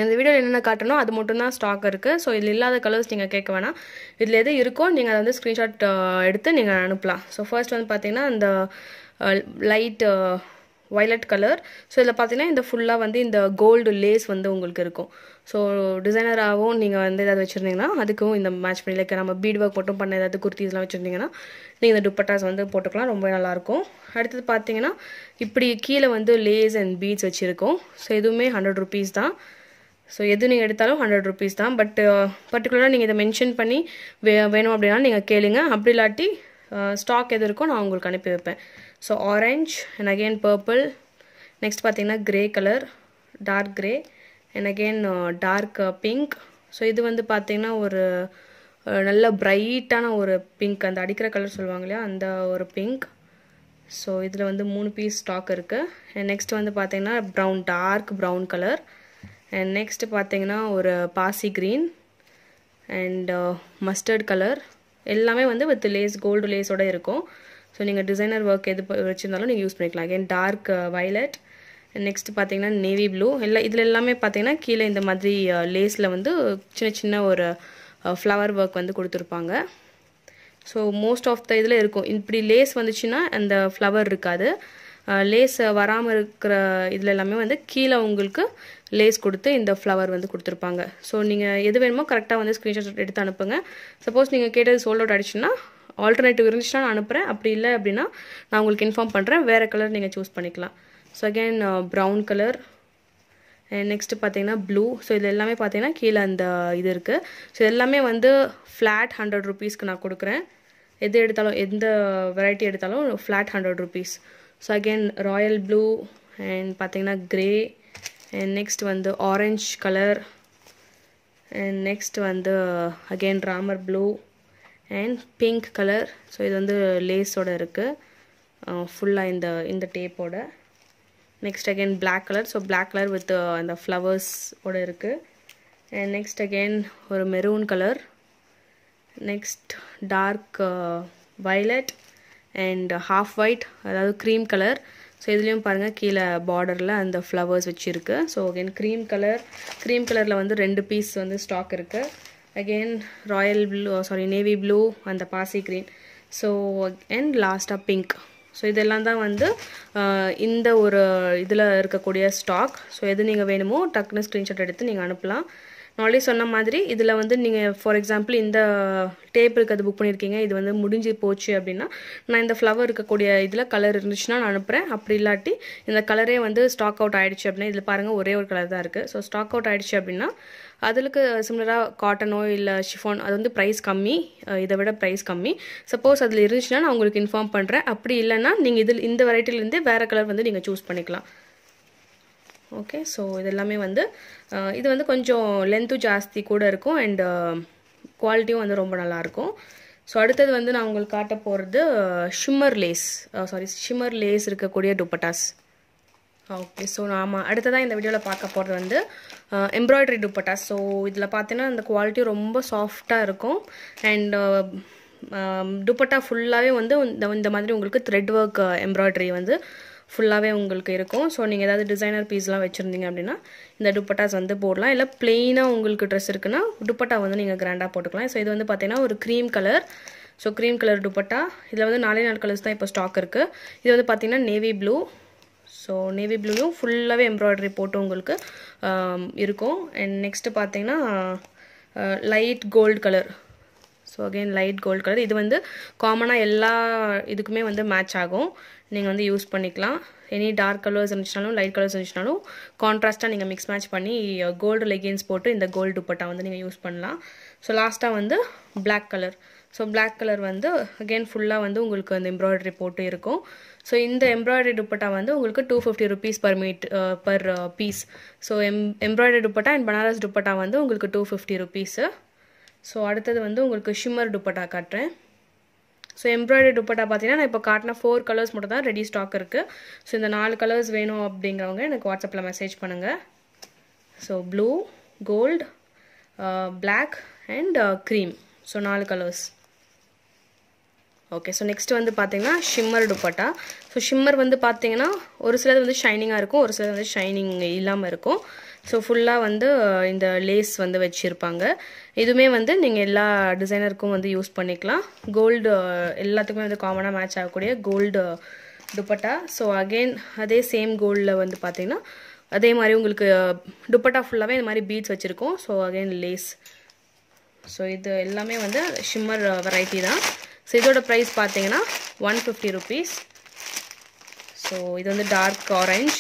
இந்த வீடியோவில் என்னென்ன காட்டணும் அது மட்டும்தான் ஸ்டாக் இருக்குது ஸோ இதில் இல்லாத கலர்ஸ் நீங்கள் கேட்க வேணாம் இதில் எது இருக்கோ நீங்கள் அதை வந்து ஸ்க்ரீன்ஷாட் எடுத்து நீங்கள் அனுப்பலாம் ஸோ ஃபர்ஸ்ட் வந்து பார்த்தீங்கன்னா இந்த லைட்டு வயலட் கலர் ஸோ இதில் பார்த்தீங்கன்னா இந்த ஃபுல்லாக வந்து இந்த கோல்டு லேஸ் வந்து உங்களுக்கு இருக்கும் ஸோ டிசைனராகவும் நீங்கள் வந்து ஏதாவது வச்சுருந்தீங்கன்னா அதுக்கும் இந்த மேட்ச் பண்ணி லைக் நம்ம பீட் ஒர்க் மட்டும் பண்ண ஏதாவது குர்த்திஸ்லாம் வச்சுருந்தீங்கன்னா நீங்கள் இந்த துப்பட்டாஸ் வந்து போட்டுக்கலாம் ரொம்ப நல்லாயிருக்கும் அடுத்தது பார்த்தீங்கன்னா இப்படி கீழே வந்து லேஸ் அண்ட் பீட்ஸ் வச்சுருக்கோம் ஸோ எதுவுமே ஹண்ட்ரட் ருபீஸ் தான் ஸோ எது நீங்கள் எடுத்தாலும் ஹண்ட்ரட் ருபீஸ் தான் பட் பர்டிகுலராக நீங்கள் இதை மென்ஷன் பண்ணி வே வேணும் அப்படின்னா நீங்கள் கேளுங்க அப்படி இல்லாட்டி ஸ்டாக் uh, எது இருக்கோ நான் உங்களுக்கு அனுப்பி வைப்பேன் so orange and again purple next பார்த்திங்கன்னா grey colour dark grey and again dark pink so இது வந்து பார்த்திங்கன்னா ஒரு uh, நல்ல ப்ரைட்டான ஒரு பிங்க் அந்த அடிக்கிற கலர் சொல்லுவாங்க இல்லையா அந்த ஒரு பிங்க் ஸோ இதில் வந்து மூணு பீஸ் ஸ்டாக் இருக்குது நெக்ஸ்ட் வந்து பார்த்திங்கன்னா brown dark brown colour and next பார்த்திங்கன்னா ஒரு பாசி க்ரீன் அண்ட் மஸ்டர்ட் கலர் எல்லாமே வந்து வித் லேஸ் கோல்டு லேஸோடு இருக்கும் ஸோ நீங்கள் டிசைனர் ஒர்க் எது வச்சுருந்தாலும் நீங்கள் யூஸ் பண்ணிக்கலாம் அகேன் டார்க் வயலட் நெக்ஸ்ட் பார்த்தீங்கன்னா நேவி ப்ளூ எல்லா இதில் எல்லாமே பார்த்தீங்கன்னா கீழே இந்த மாதிரி uh, லேஸில் வந்து சின்ன சின்ன ஒரு ஃப்ளவர் uh, ஒர்க் வந்து கொடுத்துருப்பாங்க ஸோ மோஸ்ட் ஆஃப் த இதில் இருக்கும் இப்படி லேஸ் வந்துச்சுன்னா அந்த ஃப்ளவர் இருக்காது லேஸ் uh, வராமல் இருக்கிற இதில் எல்லாமே வந்து கீழே உங்களுக்கு லேஸ் கொடுத்து இந்த ஃப்ளவர் வந்து கொடுத்துருப்பாங்க ஸோ நீங்கள் எது வேணுமோ கரெக்டாக வந்து ஸ்க்ரீன்ஷாட் எடுத்து அனுப்புங்க சப்போஸ் நீங்கள் கேட்டது சோல்ட் அவுட் ஆகிடுச்சுன்னா ஆல்டர்னேட்டிவ் இருந்துச்சுன்னா நான் அனுப்புகிறேன் அப்படி இல்லை அப்படின்னா நான் உங்களுக்கு இன்ஃபார்ம் பண்ணுறேன் வேறு கலர் நீங்கள் சூஸ் பண்ணிக்கலாம் so again brown colour and next பார்த்தீங்கன்னா ப்ளூ ஸோ இது எல்லாமே பார்த்தீங்கன்னா கீழே அந்த இது இருக்குது ஸோ எல்லாமே வந்து ஃப்ளாட் ஹண்ட்ரட் ருபீஸ்க்கு நான் கொடுக்குறேன் எது எடுத்தாலும் எந்த வெரைட்டி எடுத்தாலும் flat hundred rupees so again royal blue and பார்த்தீங்கன்னா க்ரே அண்ட் நெக்ஸ்ட் வந்து ஆரஞ்ச் கலர் அண்ட் நெக்ஸ்ட் வந்து again Ramar blue and pink colour so இது வந்து லேஸோடு இருக்குது ஃபுல்லாக இந்த இந்த டேப்போட next again black colour so black colour with அந்த ஃப்ளவர்ஸோடு இருக்குது அண்ட் நெக்ஸ்ட் அகெயின் ஒரு maroon colour next dark violet and half white அதாவது க்ரீம் கலர் ஸோ இதுலேயும் பாருங்கள் கீழே பார்டரில் அந்த ஃப்ளவர்ஸ் வச்சுருக்கு so again cream colour cream கலரில் வந்து ரெண்டு பீஸ் வந்து ஸ்டாக் இருக்குது again royal blue oh, sorry navy blue and the passy green so and last a pink so இதெல்லாம் தான் வந்து uh, இந்த ஒரு இதில் இருக்கக்கூடிய ஸ்டாக் ஸோ எது நீங்கள் வேணுமோ டக்குன்னு ஸ்க்ரீன்ஷாட் எடுத்து நீங்கள் அனுப்பலாம் நாளே சொன்ன மாதிரி இதில் வந்து நீங்கள் ஃபார் எக்ஸாம்பிள் இந்த டேபிளுக்கு அது புக் பண்ணியிருக்கீங்க இது வந்து முடிஞ்சு போச்சு அப்படின்னா நான் இந்த ஃப்ளவர் இருக்கக்கூடிய இதில் கலர் இருந்துச்சுன்னா நான் அனுப்புகிறேன் அப்படி இல்லாட்டி இந்த கலரே வந்து ஸ்டாக் அவுட் ஆகிடுச்சு அப்படின்னா இதில் பாருங்கள் ஒரே ஒரு கலர் தான் இருக்குது ஸோ ஸ்டாக் அவுட் ஆகிடுச்சு அப்படின்னா அதுக்கு சிமிலராக காட்டனோ இல்லை ஷிஃபோன் அது வந்து ப்ரைஸ் கம்மி இதை விட ப்ரைஸ் கம்மி சப்போஸ் அதில் இருந்துச்சுன்னா நான் உங்களுக்கு இன்ஃபார்ம் பண்ணுறேன் அப்படி இல்லைன்னா நீங்கள் இதில் இந்த வெரைட்டிலேருந்தே வேறு கலர் வந்து நீங்கள் சூஸ் பண்ணிக்கலாம் ஓகே ஸோ இதெல்லாமே வந்து இது வந்து கொஞ்சம் லென்த்தும் ஜாஸ்தி கூட இருக்கும் அண்ட் குவாலிட்டியும் வந்து ரொம்ப நல்லாயிருக்கும் ஸோ அடுத்தது வந்து நான் உங்களுக்கு காட்ட போகிறது shimmer lace sorry shimmer lace இருக்கக்கூடிய துப்பட்டாஸ் ஓகே ஸோ நாம் அடுத்ததாக இந்த வீடியோவில் பார்க்க போகிறது வந்து எம்ப்ராய்டரி டுப்பட்டாஸ் ஸோ இதில் பார்த்தீங்கன்னா அந்த குவாலிட்டி ரொம்ப சாஃப்டாக இருக்கும் அண்ட் துப்பட்டா ஃபுல்லாகவே வந்து இந்த மாதிரி உங்களுக்கு த்ரெட் ஒர்க் எம்ப்ராய்டரி வந்து ஃபுல்லாகவே உங்களுக்கு இருக்கும் ஸோ நீங்கள் ஏதாவது டிசைனர் பீஸ்லாம் வச்சுருந்தீங்க அப்படின்னா இந்த துப்பட்டாஸ் வந்து போடலாம் இல்லை பிளெயினாக உங்களுக்கு ட்ரெஸ் இருக்குன்னா துப்பட்டா வந்து நீங்கள் கிராண்டாக போட்டுக்கலாம் ஸோ இது வந்து பார்த்தீங்கன்னா ஒரு cream colour so cream colour dupatta இதில் வந்து நாலே நாலு கலர்ஸ் தான் இப்போ ஸ்டாக் இருக்குது இது வந்து பார்த்தீங்கன்னா நேவி ப்ளூ ஸோ நேவி ப்ளூயும் ஃபுல்லாகவே எம்ப்ராய்டரி போட்டு உங்களுக்கு இருக்கும் அண்ட் நெக்ஸ்ட்டு பார்த்தீங்கன்னா light gold colour so again light gold colour இது வந்து காமனாக எல்லா இதுக்குமே வந்து மேட்ச் ஆகும் நீங்கள் வந்து யூஸ் பண்ணிக்கலாம் எனி டார்க் கலர்ஸ் இருந்துச்சுனாலும் லைட் கலர்ஸ் இருந்துச்சுனாலும் கான்ட்ராஸ்ட்டாக நீங்கள் மிக்ஸ் மேட்ச் பண்ணி கோல்டு uh, லெகின்ஸ் போட்டு இந்த கோல்டு துப்பட்டா வந்து நீங்கள் யூஸ் பண்ணலாம் ஸோ லாஸ்ட்டாக வந்து black colour so black colour வந்து அகெயின் ஃபுல்லாக வந்து உங்களுக்கு அந்த எம்ப்ராய்டரி போட்டு இருக்கும் ஸோ இந்த எம்ப்ராய்டரி துப்பட்டா வந்து உங்களுக்கு two fifty rupees per meter per piece so எம் எம்ப்ராய்டரி துப்பட்டா அண்ட் பனாரஸ் துப்பட்டா வந்து உங்களுக்கு டூ ஃபிஃப்டி ருபீஸு ஸோ அடுத்தது வந்து உங்களுக்கு ஷிம்மர் துப்பட்டா காட்டுறேன் ஸோ எம்ப்ராய்டரி துப்பட்டா பார்த்தீங்கன்னா நான் இப்போ காட்டின ஃபோர் கலர்ஸ் மட்டும் தான் ரெடி ஸ்டாக் இருக்குது ஸோ இந்த நாலு கலர்ஸ் வேணும் அப்படிங்கிறவங்க எனக்கு வாட்ஸ்அப்பில் மெசேஜ் பண்ணுங்கள் so blue gold black and cream so நாலு கலர்ஸ் ஓகே ஸோ நெக்ஸ்ட் வந்து பார்த்தீங்கன்னா ஷிம்மர் டுப்பட்டா ஸோ ஷிம்மர் வந்து பார்த்தீங்கன்னா ஒரு சிலது வந்து ஷைனிங்காக இருக்கும் ஒரு சிலது வந்து ஷைனிங் இல்லாமல் இருக்கும் ஸோ ஃபுல்லாக வந்து இந்த லேஸ் வந்து வச்சுருப்பாங்க இதுவுமே வந்து நீங்கள் எல்லா டிசைனருக்கும் வந்து யூஸ் பண்ணிக்கலாம் கோல்டு எல்லாத்துக்குமே வந்து காமனாக மேட்ச் ஆகக்கூடிய கோல்டு துப்பட்டா ஸோ அகெயின் அதே சேம் கோல்டில் வந்து பார்த்திங்கன்னா அதே மாதிரி உங்களுக்கு துப்பட்டா ஃபுல்லாகவே இந்த மாதிரி பீட்ஸ் வச்சுருக்கோம் ஸோ அகெயின் லேஸ் ஸோ இது எல்லாமே வந்து ஷிம்மர் வெரைட்டி தான் ஸோ இதோட ப்ரைஸ் பார்த்தீங்கன்னா ஒன் ஃபிஃப்டி ருபீஸ் ஸோ இது வந்து டார்க் ஆரஞ்ச்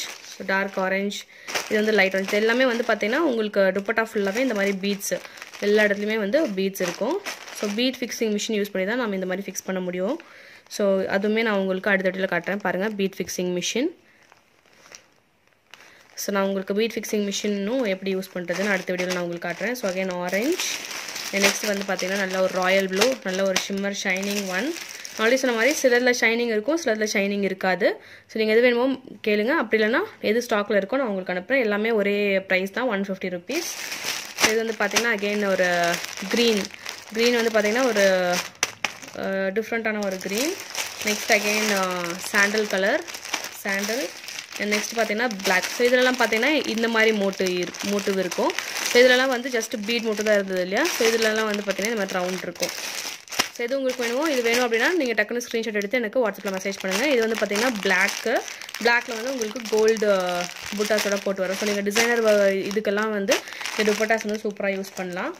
டார்க் ஆரஞ்ச் இது வந்து லைட் ஆரஞ்ச் எல்லாமே வந்து பார்த்திங்கன்னா உங்களுக்கு டுப்பட்டா ஃபுல்லாகவே இந்த மாதிரி பீட்ஸ் எல்லா இடத்துலையுமே வந்து பீட்ஸ் இருக்கும் so bead fixing machine use பண்ணி தான் நம்ம இந்த மாதிரி ஃபிக்ஸ் பண்ண முடியும் ஸோ அதுவுமே நான் உங்களுக்கு அடுத்தட்டில் காட்டுறேன் பாருங்கள் பீட் ஃபிக்ஸிங் மிஷின் ஸோ நான் உங்களுக்கு பீட் ஃபிக்ஸிங் மிஷினும் எப்படி யூஸ் பண்ணுறதுன்னு அடுத்த வீடியோவில் நான் உங்களுக்கு காட்டுறேன் ஸோ அகேன் ஆரஞ்ச் நெக்ஸ்ட் வந்து பார்த்தீங்கன்னா நல்ல ஒரு ராயல் ப்ளூ நல்ல ஒரு ஷிம்மர் ஷைனிங் ஒன் ஆல்ரெடி சொன்ன மாதிரி சிலரில் ஷைனிங் இருக்கும் சிலரில் ஷைனிங் இருக்காது ஸோ நீங்கள் எது வேணுமோ கேளுங்க அப்படி இல்லைனா எது ஸ்டாக்கில் இருக்கோ நான் உங்களுக்கு அனுப்புகிறேன் எல்லாமே ஒரே ப்ரைஸ் தான் ஒன் ஃபிஃப்டி ருபீஸ் இது வந்து பார்த்திங்கன்னா அகெயின் ஒரு க்ரீன் க்ரீன் வந்து பார்த்திங்கன்னா ஒரு டிஃப்ரெண்ட்டான ஒரு green next again sandal colour sandal next பார்த்தீங்கன்னா பிளாக் ஸோ இதிலலாம் பார்த்தீங்கன்னா இந்த மாதிரி மோட்டு மோட்டிவ் இருக்கும் ஸோ இதிலலாம் வந்து ஜஸ்ட் பீட் மட்டும் தான் இருந்தது இல்லையா ஸோ இதிலலாம் வந்து பார்த்திங்கன்னா இந்த மாதிரி ரவுண்ட் இருக்கும் ஸோ எது உங்களுக்கு வேணுமோ இது வேணும் அப்படின்னா நீங்கள் டக்குனு ஸ்க்ரீன்ஷாட் எடுத்து எனக்கு வாட்ஸ்அப்பில் மெசேஜ் பண்ணுங்கள் இது வந்து பார்த்தீங்கன்னா பிளாக்கு பிளாக்கில் வந்து உங்களுக்கு கோல்டு uh, புட்டாஸோட போட்டு வரும் ஸோ நீங்கள் டிசைனர் இதுக்கெல்லாம் வந்து இந்த துப்பட்டாஸ் வந்து சூப்பராக யூஸ் பண்ணலாம்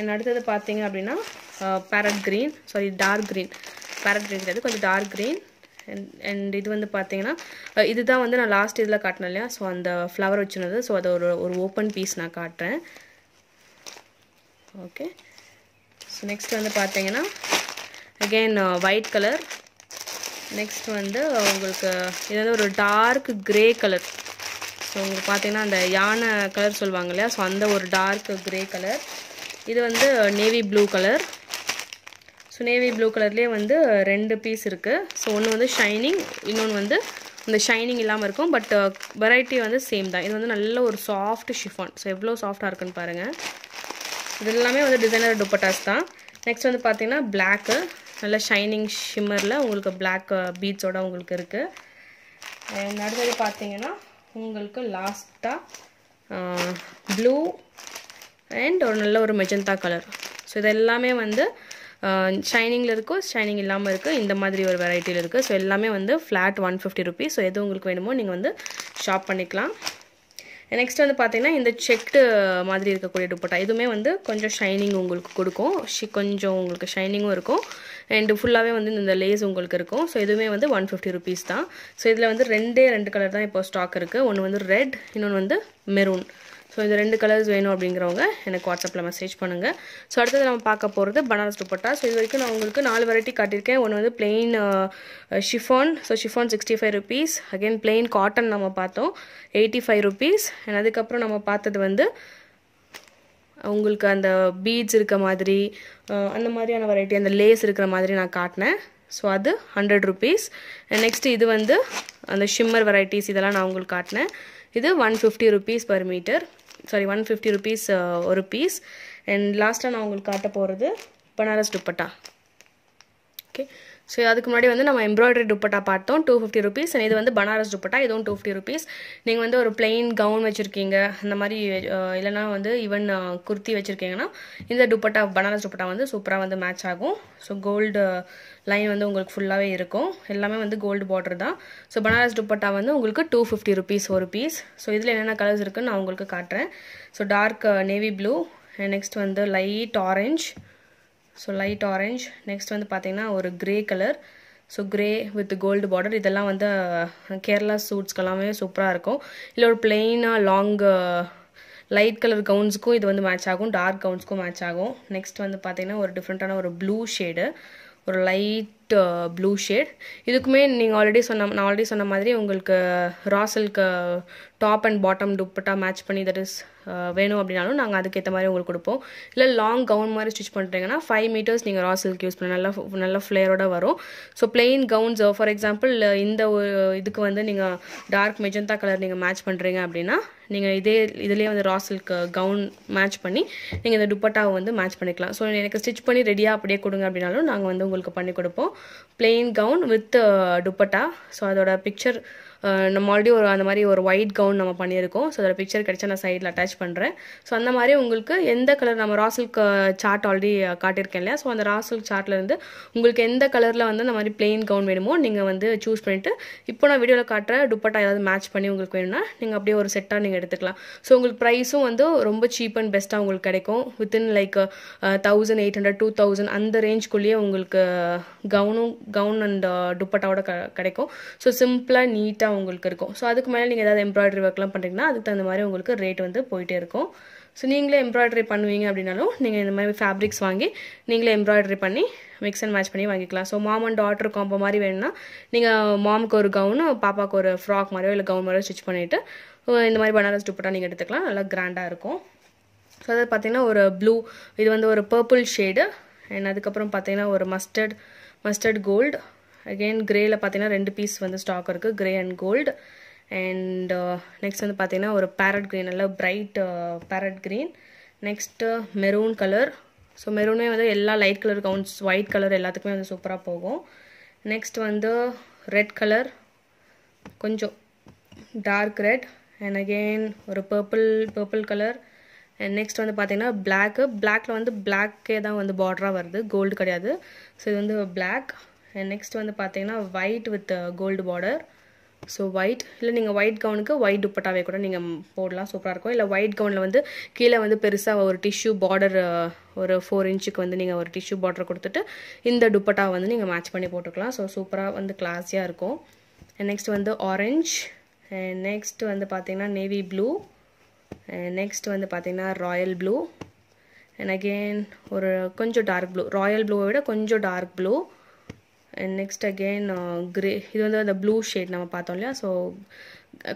என் அடுத்தது பார்த்தீங்க அப்படின்னா parrot green sorry dark green parrot கிடையாது கொஞ்சம் டார்க் க்ரீன் அண்ட் அண்ட் இது வந்து பார்த்தீங்கன்னா uh, இதுதான் வந்து நான் லாஸ்ட் இதில் காட்டினேன் இல்லையா ஸோ அந்த ஃப்ளவர் வச்சுனது ஸோ அதை ஒரு ஒரு ஓப்பன் பீஸ் நான் காட்டுறேன் ஓகே ஸோ நெக்ஸ்ட் வந்து பார்த்தீங்கன்னா அகெயின் ஒயிட் கலர் நெக்ஸ்ட் வந்து உங்களுக்கு இது வந்து ஒரு டார்க் க்ரே கலர் ஸோ உங்களுக்கு பார்த்தீங்கன்னா அந்த யானை கலர் சொல்லுவாங்க இல்லையா ஸோ அந்த ஒரு டார்க் க்ரே கலர் இது வந்து navy blue colour so navy blue கலர்லேயே வந்து ரெண்டு பீஸ் இருக்குது ஸோ ஒன்று வந்து ஷைனிங் இன்னொன்று வந்து இந்த ஷைனிங் இல்லாமல் இருக்கும் பட் வெரைட்டி uh, வந்து சேம் தான் இது வந்து நல்ல ஒரு சாஃப்ட் ஷிஃபான் ஸோ எவ்வளோ சாஃப்டாக இருக்குன்னு பாருங்கள் இது எல்லாமே வந்து டிசைனர் டுப்பட்டாஸ் தான் நெக்ஸ்ட் வந்து பார்த்தீங்கன்னா பிளாக்கு நல்ல ஷைனிங் ஷிம்மரில் உங்களுக்கு பிளாக் பீட்ஸோட uh, உங்களுக்கு இருக்குது அண்ட் அடுத்தது பார்த்தீங்கன்னா உங்களுக்கு லாஸ்ட்டாக ப்ளூ அண்ட் ஒரு நல்ல ஒரு மெஜந்தா கலர் ஸோ இது எல்லாமே வந்து ஷைனிங்கில் uh, இருக்கும் ஷைனிங் இல்லாமல் இருக்குது இந்த மாதிரி ஒரு வெரைட்டியில் இருக்குது ஸோ எல்லாமே வந்து flat one fifty rupees so எது உங்களுக்கு வேணுமோ நீங்கள் வந்து ஷாப் பண்ணிக்கலாம் நெக்ஸ்ட் வந்து பார்த்திங்கன்னா இந்த செக்டு மாதிரி இருக்கக்கூடிய துப்பட்டா இதுவுமே வந்து கொஞ்சம் ஷைனிங் உங்களுக்கு கொடுக்கும் ஷி கொஞ்சம் உங்களுக்கு ஷைனிங்கும் இருக்கும் அண்ட் ஃபுல்லாகவே வந்து இந்த லேஸ் உங்களுக்கு இருக்கும் ஸோ இதுவுமே வந்து ஒன் ஃபிஃப்டி ருபீஸ் தான் ஸோ இதில் வந்து ரெண்டே ரெண்டு கலர் தான் இப்போ ஸ்டாக் இருக்குது ஒன்று வந்து ரெட் இன்னொன்று வந்து மெரூன் ஸோ இந்த ரெண்டு கலர்ஸ் வேணும் அப்படிங்கிறவங்க எனக்கு வாட்ஸ்அப்பில் மெசேஜ் பண்ணுங்கள் ஸோ அடுத்தது நம்ம பார்க்க போகிறது பனாரஸ் துப்பட்டா ஸோ இது வரைக்கும் நான் உங்களுக்கு நாலு வெரைட்டி காட்டியிருக்கேன் ஒன்று வந்து plain chiffon so chiffon sixty five rupees again plain cotton நம்ம பார்த்தோம் எயிட்டி ஃபைவ் ருபீஸ் அண்ட் அதுக்கப்புறம் நம்ம பார்த்தது வந்து உங்களுக்கு அந்த பீட்ஸ் இருக்க மாதிரி அந்த மாதிரியான வெரைட்டி அந்த லேஸ் இருக்கிற மாதிரி நான் காட்டினேன் ஸோ அது ஹண்ட்ரட் ருபீஸ் நெக்ஸ்ட் இது வந்து அந்த ஷிம்மர் வெரைட்டிஸ் இதெல்லாம் நான் உங்களுக்கு காட்டினேன் இது one fifty rupees per meter sorry one fifty rupees ஒரு பீஸ் அண்ட் லாஸ்ட்டாக நான் உங்களுக்கு காட்ட போகிறது பனாரஸ் துப்பட்டா ஓகே ஸோ அதுக்கு முன்னாடி வந்து நம்ம எம்ப்ராய்டரி துப்பட்டா பார்த்தோம் டூ ஃபிஃப்டி ருபீஸ் அண்ட் இது வந்து பனாரஸ் துப்பட்டா இதுவும் டூ ஃபிஃப்டி ருபீஸ் நீங்கள் வந்து ஒரு பிளெயின் கவுன் வச்சுருக்கீங்க அந்த மாதிரி இல்லைனா வந்து ஈவன் குர்த்தி வச்சுருக்கீங்கன்னா இந்த துப்பட்டா பனாரஸ் துப்பட்டா வந்து சூப்பராக வந்து மேட்ச் ஆகும் ஸோ கோல்டு லைன் வந்து உங்களுக்கு ஃபுல்லாகவே இருக்கும் எல்லாமே வந்து கோல்டு பார்டர் தான் ஸோ பனாரஸ் துப்பட்டா வந்து உங்களுக்கு டூ ஃபிஃப்டி ருபீஸ் ஒரு பீஸ் ஸோ இதில் என்னென்ன கலர்ஸ் இருக்குன்னு நான் உங்களுக்கு காட்டுறேன் so dark navy blue next வந்து light orange so light orange next வந்து பார்த்திங்கன்னா ஒரு grey colour so grey with gold border இதெல்லாம் வந்து கேரளா சூட்ஸ்க்கெல்லாமே சூப்பராக இருக்கும் இல்லை ஒரு பிளெயினாக லாங் லைட் கலர் கவுன்ஸுக்கும் இது வந்து மேட்ச் ஆகும் டார்க் கவுன்ஸுக்கும் மேட்ச் ஆகும் நெக்ஸ்ட் வந்து பார்த்திங்கன்னா ஒரு டிஃப்ரெண்ட்டான ஒரு ப்ளூ ஷேடு ஒரு லைட் ப்ளூ ஷேட் இதுக்குமே நீங்கள் ஆல்ரெடி சொன்ன நான் ஆல்ரெடி சொன்ன மாதிரி உங்களுக்கு ராசல்க்கு டாப் அண்ட் பாட்டம் துப்பட்டாக மேட்ச் பண்ணி தட் இஸ் uh, வேணும் அப்படின்னாலும் நாங்கள் அதுக்கேற்ற மாதிரி உங்களுக்கு கொடுப்போம் இல்லை லாங் கவுன் மாதிரி ஸ்டிச் பண்ணுறீங்கன்னா ஃபைவ் மீட்டர்ஸ் நீங்கள் ராசல்க்கு யூஸ் பண்ண நல்லா நல்ல ஃப்ளேரோட வரும் so plain gowns for example இந்த இதுக்கு வந்து நீங்கள் டார்க் மெஜந்தா கலர் நீங்கள் மேட்ச் பண்ணுறீங்க அப்படின்னா நீங்கள் இதே இதிலே வந்து ராசல்க்கு கவுன் மேட்ச் பண்ணி நீங்கள் இந்த துப்பட்டாவை வந்து மேட்ச் பண்ணிக்கலாம் ஸோ எனக்கு ஸ்டிச் பண்ணி ரெடியாக அப்படியே கொடுங்க அப்படின்னாலும் நாங்கள் வந்து உங்களுக்கு பண்ணி கொடுப்போம் plain gown with dupatta so அதோட பிக்சர் நம்ம ஆல்ரெடி ஒரு அந்த மாதிரி ஒரு ஒயிட் கவுன் நம்ம பண்ணியிருக்கோம் ஸோ அதோட பிக்சர் கிடைச்சா நான் சைடில் அட்டாச் பண்ணுறேன் ஸோ அந்த மாதிரி உங்களுக்கு எந்த கலர் நம்ம ராசில்க் சார்ட் ஆல்ரெடி காட்டியிருக்கேன் இல்லையா ஸோ அந்த ராசல் சார்ட்டில் இருந்து உங்களுக்கு எந்த கலரில் வந்து அந்த மாதிரி பிளெயின் கவுன் வேணுமோ நீங்கள் வந்து சூஸ் பண்ணிவிட்டு இப்போ நான் வீடியோவில் காட்டுற துப்பட்டா ஏதாவது மேட்ச் பண்ணி உங்களுக்கு வேணும்னா நீங்கள் அப்படியே ஒரு செட்டாக நீங்கள் எடுத்துக்கலாம் ஸோ உங்களுக்கு ப்ரைஸும் வந்து ரொம்ப சீப் அண்ட் பெஸ்ட்டாக உங்களுக்கு கிடைக்கும் within like thousand eight hundred two thousand அந்த ரேஞ்ச்குள்ளேயே உங்களுக்கு கவுனும் கவுன் அண்ட் துப்பட்டாவோட க கிடைக்கும் ஸோ சிம்பிளாக நீட்டாக தான் உங்களுக்கு இருக்கும் ஸோ அதுக்கு மேலே நீங்கள் ஏதாவது எம்ப்ராய்டரி ஒர்க்லாம் பண்ணுறீங்கன்னா அதுக்கு தகுந்த மாதிரி உங்களுக்கு ரேட் வந்து போயிட்டே இருக்கும் ஸோ நீங்களே எம்ப்ராய்டரி பண்ணுவீங்க அப்படின்னாலும் நீங்கள் இந்த மாதிரி ஃபேப்ரிக்ஸ் வாங்கி நீங்களே எம்ப்ராய்டரி பண்ணி மிக்ஸ் அண்ட் மேட்ச் பண்ணி வாங்கிக்கலாம் so mom and daughter combo மாதிரி வேணும்னா நீங்கள் மாமுக்கு ஒரு கவுனு பாப்பாவுக்கு ஒரு ஃப்ராக் மாதிரியோ இல்லை கவுன் மாதிரியோ ஸ்டிச் பண்ணிவிட்டு இந்த மாதிரி பனாரஸ் துப்பட்டா நீங்கள் எடுத்துக்கலாம் நல்லா கிராண்டாக இருக்கும் ஸோ அதை பார்த்தீங்கன்னா ஒரு ப்ளூ இது வந்து ஒரு பர்பிள் ஷேடு அண்ட் அதுக்கப்புறம் பார்த்தீங்கன்னா ஒரு மஸ்டர்ட் மஸ்டர்ட் கோல்டு அகெயின் கிரேயில் பார்த்தீங்கன்னா ரெண்டு பீஸ் வந்து ஸ்டாக் இருக்குது grey and gold and next வந்து பார்த்தீங்கன்னா ஒரு பேரட் க்ரீன் நல்ல bright parrot green next maroon colour so மெரூனே வந்து எல்லா light colour gowns white colour எல்லாத்துக்குமே வந்து சூப்பராக போகும் நெக்ஸ்ட் வந்து ரெட் கலர் கொஞ்சம் டார்க் ரெட் அண்ட் அகெயின் ஒரு purple purple colour and next வந்து பார்த்தீங்கன்னா பிளாக்கு பிளாக்கில் வந்து பிளாக்கே தான் வந்து பார்டராக வருது கோல்டு கிடையாது ஸோ இது வந்து பிளாக் அண்ட் நெக்ஸ்ட் வந்து பார்த்தீங்கன்னா white with gold border so white இல்லை நீங்கள் ஒயிட் கவுனுக்கு ஒயிட் துப்பட்டாவே கூட நீங்கள் போடலாம் சூப்பராக இருக்கும் இல்லை ஒயிட் கவுனில் வந்து கீழே வந்து பெருசாக ஒரு டிஷ்யூ பார்டர் ஒரு ஃபோர் இன்ச்சுக்கு வந்து நீங்கள் ஒரு டிஷ்யூ பார்டர் கொடுத்துட்டு இந்த துப்பட்டாவை வந்து நீங்கள் மேட்ச் பண்ணி போட்டுக்கலாம் ஸோ சூப்பராக வந்து கிளாஸியாக இருக்கும் அண்ட் நெக்ஸ்ட் வந்து ஆரஞ்ச் அண்ட் நெக்ஸ்ட் வந்து பார்த்திங்கன்னா நேவி ப்ளூ அண்ட் நெக்ஸ்ட் வந்து பார்த்திங்கன்னா ராயல் ப்ளூ அண்ட் அகெயின் ஒரு கொஞ்சம் டார்க் ப்ளூ ராயல் ப்ளூவை விட கொஞ்சம் dark blue next again grey இது வந்து அந்த ப்ளூ ஷேட் நம்ம பார்த்தோம் இல்லையா ஸோ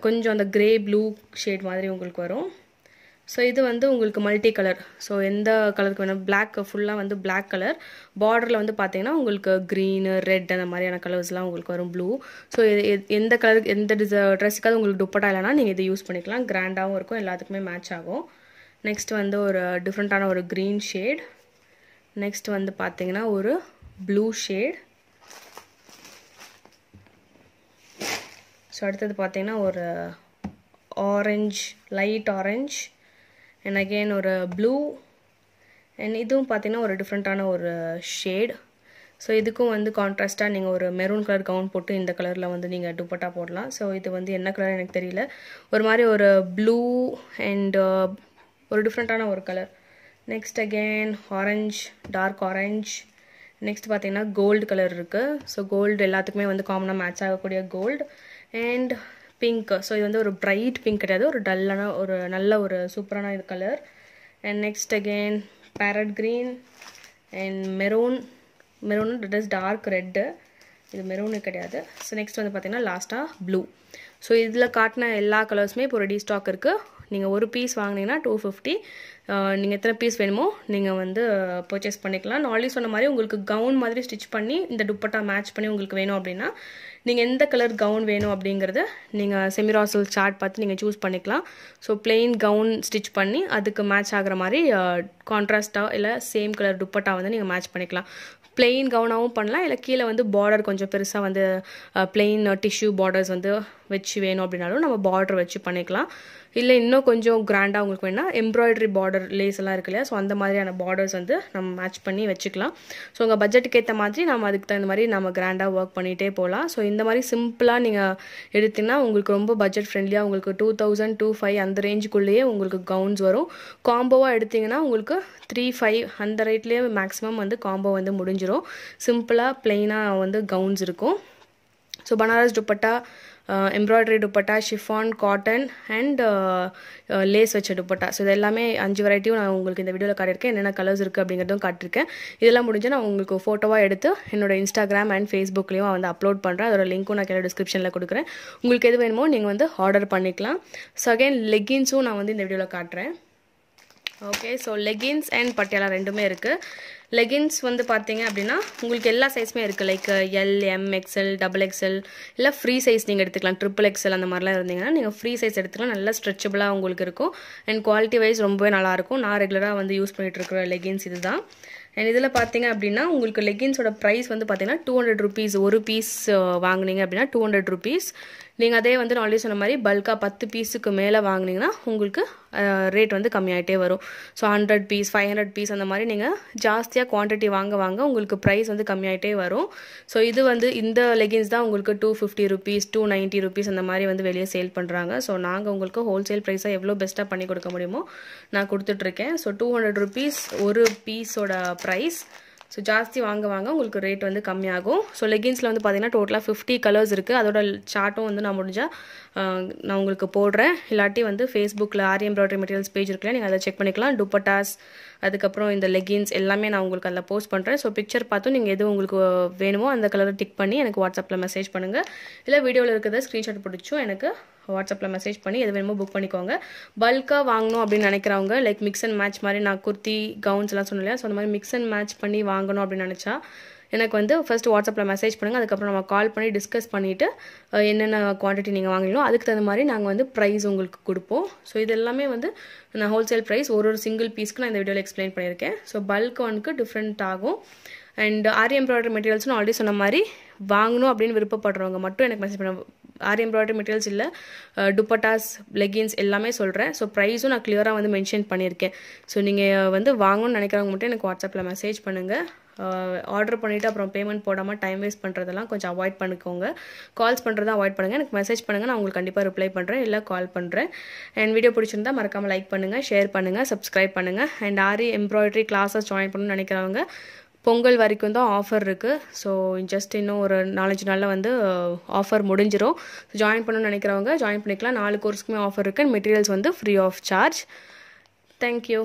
கொஞ்சம் அந்த க்ரே ப்ளூ ஷேட் மாதிரி உங்களுக்கு வரும் ஸோ இது வந்து உங்களுக்கு மல்டி கலர் ஸோ எந்த கலருக்கு வேணும் பிளாக் ஃபுல்லாக வந்து பிளாக் கலர் பார்டரில் வந்து பார்த்தீங்கன்னா உங்களுக்கு க்ரீனு ரெட் அந்த மாதிரியான கலர்ஸ்லாம் உங்களுக்கு வரும் ப்ளூ ஸோ எந்த கலர் எந்த டிச ட்ரெஸ்ஸுக்காவது உங்களுக்கு துப்பட்டா இல்லைனா நீங்கள் இதை யூஸ் பண்ணிக்கலாம் கிராண்டாகவும் இருக்கும் எல்லாத்துக்குமே மேட்ச் ஆகும் நெக்ஸ்ட் வந்து ஒரு டிஃப்ரெண்ட்டான ஒரு க்ரீன் ஷேட் நெக்ஸ்ட் வந்து பார்த்தீங்கன்னா ஒரு ப்ளூ ஷேட் ஸோ அடுத்தது பார்த்தீங்கன்னா ஒரு orange light orange and again ஒரு ப்ளூ அண்ட் இதுவும் பார்த்தீங்கன்னா ஒரு டிஃப்ரெண்ட்டான ஒரு ஷேட் ஸோ இதுக்கும் வந்து கான்ட்ராஸ்ட்டாக நீங்கள் ஒரு மெரூன் கலர் கவுன் போட்டு இந்த கலரில் வந்து நீங்கள் துப்பட்டா போடலாம் ஸோ இது வந்து என்ன கலர் எனக்கு தெரியல ஒரு மாதிரி ஒரு ப்ளூ அண்ட் uh, ஒரு டிஃப்ரெண்ட்டான ஒரு colour next again orange dark orange next பார்த்தீங்கன்னா கோல்டு கலர் இருக்குது ஸோ கோல்டு எல்லாத்துக்குமே வந்து காமனாக மேட்ச் ஆகக்கூடிய கோல்டு அண்ட் பிங்க் ஸோ இது வந்து ஒரு ப்ரைட் பிங்க் கிடையாது ஒரு டல்லான ஒரு நல்ல ஒரு சூப்பரான இது colour and next again parrot green and maroon maroon it is dark red இது மெரூனு கிடையாது ஸோ நெக்ஸ்ட் வந்து பார்த்திங்கன்னா லாஸ்ட்டாக ப்ளூ ஸோ இதில் காட்டின எல்லா கலர்ஸுமே இப்போ ரெடி ஸ்டாக் இருக்குது நீங்கள் ஒரு பீஸ் வாங்கினீங்கன்னா டூ ஃபிஃப்டி நீங்கள் எத்தனை பீஸ் வேணுமோ நீங்கள் வந்து பர்ச்சேஸ் பண்ணிக்கலாம் நான் சொன்ன மாதிரி உங்களுக்கு கவுன் மாதிரி ஸ்டிச் பண்ணி இந்த துப்பட்டா மேட்ச் பண்ணி உங்களுக்கு வேணும் அப்படின்னா நீங்கள் எந்த கலர் கவுன் வேணும் அப்படிங்கிறத நீங்கள் செமிராசல் சார்ட் பார்த்து நீங்கள் சூஸ் பண்ணிக்கலாம் ஸோ பிளெயின் கவுன் ஸ்டிச் பண்ணி அதுக்கு மேட்ச் ஆகிற மாதிரி கான்ட்ராஸ்ட்டாக இல்லை சேம் கலர் டுப்பட்டாக வந்து நீங்கள் மேட்ச் பண்ணிக்கலாம் பிளெயின் கவுனாகவும் பண்ணலாம் இல்லை கீழே வந்து பார்டர் கொஞ்சம் பெருசாக வந்து பிளெயின் டிஷ்யூ பார்டர்ஸ் வந்து வச்சு வேணும் அப்படின்னாலும் நம்ம பார்டர் வச்சு பண்ணிக்கலாம் இல்லை இன்னும் கொஞ்சம் கிராண்டாக உங்களுக்கு வேணால் எம்ப்ராய்டரி பார்டர் லேஸ் எல்லாம் இருக்கு இல்லையா ஸோ அந்த மாதிரியான பார்டர்ஸ் வந்து நம்ம மேட்ச் பண்ணி வச்சுக்கலாம் ஸோ உங்கள் பட்ஜெட்டுக்கு ஏற்ற மாதிரி நம்ம அதுக்கு தகுந்த மாதிரி நம்ம கிராண்டாக ஒர்க் பண்ணிகிட்டே போகலாம் ஸோ இந்த மாதிரி சிம்பிளாக நீங்கள் எடுத்திங்கன்னா உங்களுக்கு ரொம்ப பட்ஜெட் ஃப்ரெண்ட்லியாக உங்களுக்கு டூ தௌசண்ட் டூ ஃபைவ் அந்த ரேஞ்சுக்குள்ளேயே உங்களுக்கு கவுன்ஸ் வரும் காம்போவாக எடுத்திங்கன்னா உங்களுக்கு த்ரீ ஃபைவ் அந்த ரேட்லேயே மேக்ஸிமம் வந்து காம்போ வந்து முடிஞ்சிடும் சிம்பிளாக ப்ளெயினாக வந்து கவுன்ஸ் இருக்கும் so Banaras dupatta embroidery dupatta chiffon cotton and lace வச்ச துப்பட்டா ஸோ இது எல்லாமே அஞ்சு வெரைட்டியும் நான் உங்களுக்கு இந்த வீடியோவில் காட்டியிருக்கேன் என்னென்ன கலர்ஸ் இருக்குது அப்படிங்கிறதும் காட்டியிருக்கேன் இதெல்லாம் முடிஞ்சு நான் உங்களுக்கு ஃபோட்டோவாக எடுத்து என்னோட இன்ஸ்டாகிராம் அண்ட் ஃபேஸ்புக்லேயும் வந்து அப்லோட் பண்ணுறேன் அதோட லிங்க்கும் நான் கீழே டிஸ்கிரிப்ஷனில் கொடுக்குறேன் உங்களுக்கு எது வேணுமோ நீங்கள் வந்து ஆர்டர் பண்ணிக்கலாம் ஸோ அகைன் லெகின்ஸும் நான் வந்து இந்த வீடியோவில் காட்டுறேன் okay so leggings and Patiala ரெண்டுமே இருக்குது லெகின்ஸ் வந்து பார்த்தீங்க அப்படின்னா உங்களுக்கு எல்லா சைஸுமே இருக்குது like L M XL double XL இல்லை ஃப்ரீ சைஸ் நீங்கள் எடுத்துக்கலாம் ட்ரிபிள் எக்ஸல் அந்த மாதிரிலாம் இருந்தீங்கன்னா நீங்கள் ஃப்ரீ சைஸ் எடுத்துக்கலாம் நல்லா ஸ்ட்ரெச்சபிளாக உங்களுக்கு இருக்கும் அண்ட் குவாலிட்டி வைஸ் ரொம்பவே நல்லாயிருக்கும் நான் ரெகுலராக வந்து யூஸ் பண்ணிகிட்ருக்குற லெகின்ஸ் இது தான் அண்ட் இதில் பார்த்தீங்க அப்படின்னா உங்களுக்கு லெகின்ஸோட ப்ரைஸ் வந்து பார்த்தீங்கன்னா டூ ஹண்ட்ரட் ருபீஸ் ஒரு பீஸ் வாங்கினீங்க அப்படின்னா டூ ஹண்ட்ரட் ருபீஸ் நீங்கள் அதே வந்து நான் சொன்ன மாதிரி பல்காக பத்து பீஸுக்கு மேலே வாங்கினீங்கன்னா உங்களுக்கு ரேட் வந்து கம்மியாகிட்டே வரும் so hundred piece five hundred piece அந்த மாதிரி நீங்கள் ஜாஸ்தியாக குவான்டிட்டி வாங்க வாங்க உங்களுக்கு ப்ரைஸ் வந்து கம்மியாகிட்டே வரும் ஸோ இது வந்து இந்த லெகின்ஸ் தான் உங்களுக்கு two fifty rupees two ninety rupees அந்த மாதிரி வந்து வெளியே சேல் பண்ணுறாங்க ஸோ நாங்கள் உங்களுக்கு ஹோல்சேல் ப்ரைஸாக எவ்வளோ பெஸ்ட்டாக பண்ணி கொடுக்க முடியுமோ நான் கொடுத்துட்ருக்கேன் ஸோ டூ ஹண்ட்ரட் ருபீஸ் ஒரு பீஸோட ப்ரைஸ் ஸோ ஜாஸ்தி வாங்க வாங்க உங்களுக்கு ரேட் வந்து கம்மியாகும் ஸோ லெகின்ஸில் வந்து பார்த்திங்கன்னா டோட்டலாக ஃபிஃப்டி கலர்ஸ் இருக்குது அதோட சார்ட்டும் வந்து நான் முடிஞ்சால் நான் உங்களுக்கு போடுறேன் இல்லாட்டி வந்து ஃபேஸ்புக்கில் ஆரி எம்ப்ராய்டரி மெட்டீரியல்ஸ் பேஜ் இருக்குல்ல நீங்கள் அதை செக் பண்ணிக்கலாம் டுப்பட்டாஸ் அதுக்கப்புறம் இந்த லெகின்ஸ் எல்லாமே நான் உங்களுக்கு அதில் போஸ்ட் பண்ணுறேன் ஸோ பிக்சர் பார்த்தும் நீங்கள் எது உங்களுக்கு வேணுமோ அந்த கலரை டிக் பண்ணி எனக்கு வாட்ஸ்அப்பில் மெசேஜ் பண்ணுங்கள் இல்லை வீடியோவில் இருக்கிறத ஸ்க்ரீன்ஷாட் பிடிச்சும் எனக்கு வாட்ஸ்அப்பில் மெசேஜ் பண்ணி எது வேணுமோ புக் பண்ணிக்கோங்க பல்காக வாங்கணும் அப்படின்னு நினைக்கிறவங்க லைக் மிக்ஸ் அண்ட் மேட்ச் மாதிரி நான் குர்த்தி கவுன்ஸ் எல்லாம் சொன்னலையா ஸோ அந்த மாதிரி மிக்ஸ் அண்ட் மேட்ச் பண்ணி வாங்கணும் அப்படின்னு நினச்சா எனக்கு வந்து ஃபஸ்ட்டு வாட்ஸ்அப்பில் மெசேஜ் பண்ணுங்கள் அதுக்கப்புறம் நம்ம கால் பண்ணி டிஸ்கஸ் பண்ணிவிட்டு என்னென்ன குவான்டிட்டி நீங்கள் வாங்கினோ அதுக்கு தகுந்த மாதிரி நாங்கள் வந்து ப்ரைஸ் உங்களுக்கு கொடுப்போம் ஸோ இது எல்லாமே வந்து நான் ஹோல்சேல் ப்ரைஸ் ஒரு ஒரு சிங்கிள் பீஸ்க்கு நான் இந்த வீடியோவில் எக்ஸ்பிளைன் பண்ணியிருக்கேன் ஸோ பல்க் ஒன்க்கு டிஃப்ரெண்ட் ஆகும் அண்ட் ஆரி எம்ப்ராய்டரி மெட்டீரியல்ஸ்னு ஆல்ரெடி சொன்ன மாதிரி வாங்கணும் அப்படின்னு விருப்பப்படுறவங்க மட்டும் எனக்கு மெசேஜ் பண்ண ஆரி எம்ப்ராய்டரி மெட்டீரியல்ஸ் இல்லை துப்பட்டாஸ் லெகின்ஸ் எல்லாமே சொல்கிறேன் ஸோ ப்ரைஸும் நான் கிளியராக வந்து மென்ஷன் பண்ணியிருக்கேன் ஸோ நீங்கள் வந்து வாங்கணும்னு நினைக்கிறவங்க மட்டும் எனக்கு வாட்ஸ்அப்பில் மெசேஜ் பண்ணுங்கள் ஆர்டர் பண்ணிவிட்டு அப்புறம் பேமெண்ட் போடாமல் டைம் வேஸ்ட் பண்ணுறதெல்லாம் கொஞ்சம் அவாய்ட் பண்ணிக்கோங்க கால்ஸ் பண்ணுறதை அவாய்ட் பண்ணுங்கள் எனக்கு மெசேஜ் பண்ணுங்கள் நான் உங்களுக்கு கண்டிப்பாக ரிப்ளை பண்ணுறேன் இல்லை கால் பண்ணுறேன் அண்ட் வீடியோ பிடிச்சிருந்தா மறக்காமல் லைக் பண்ணுங்கள் ஷேர் பண்ணுங்கள் சப்ஸ்கிரைப் பண்ணுங்கள் and aari embroidery classes join பண்ணணும்னு நினைக்கிறவங்க பொங்கல் வரைக்கும் தான் ஆஃபர் இருக்குது ஸோ ஜஸ்ட் இன்னும் ஒரு நாலஞ்சு நாளில் வந்து ஆஃபர் முடிஞ்சிடும் ஸோ ஜாயின் பண்ணணும்னு நினைக்கிறவங்க ஜாயின் பண்ணிக்கலாம் நாலு கோர்ஸுக்குமே ஆஃபர் இருக்குது மெட்டீரியல்ஸ் வந்து ஃப்ரீ ஆஃப் சார்ஜ் தேங்க்யூ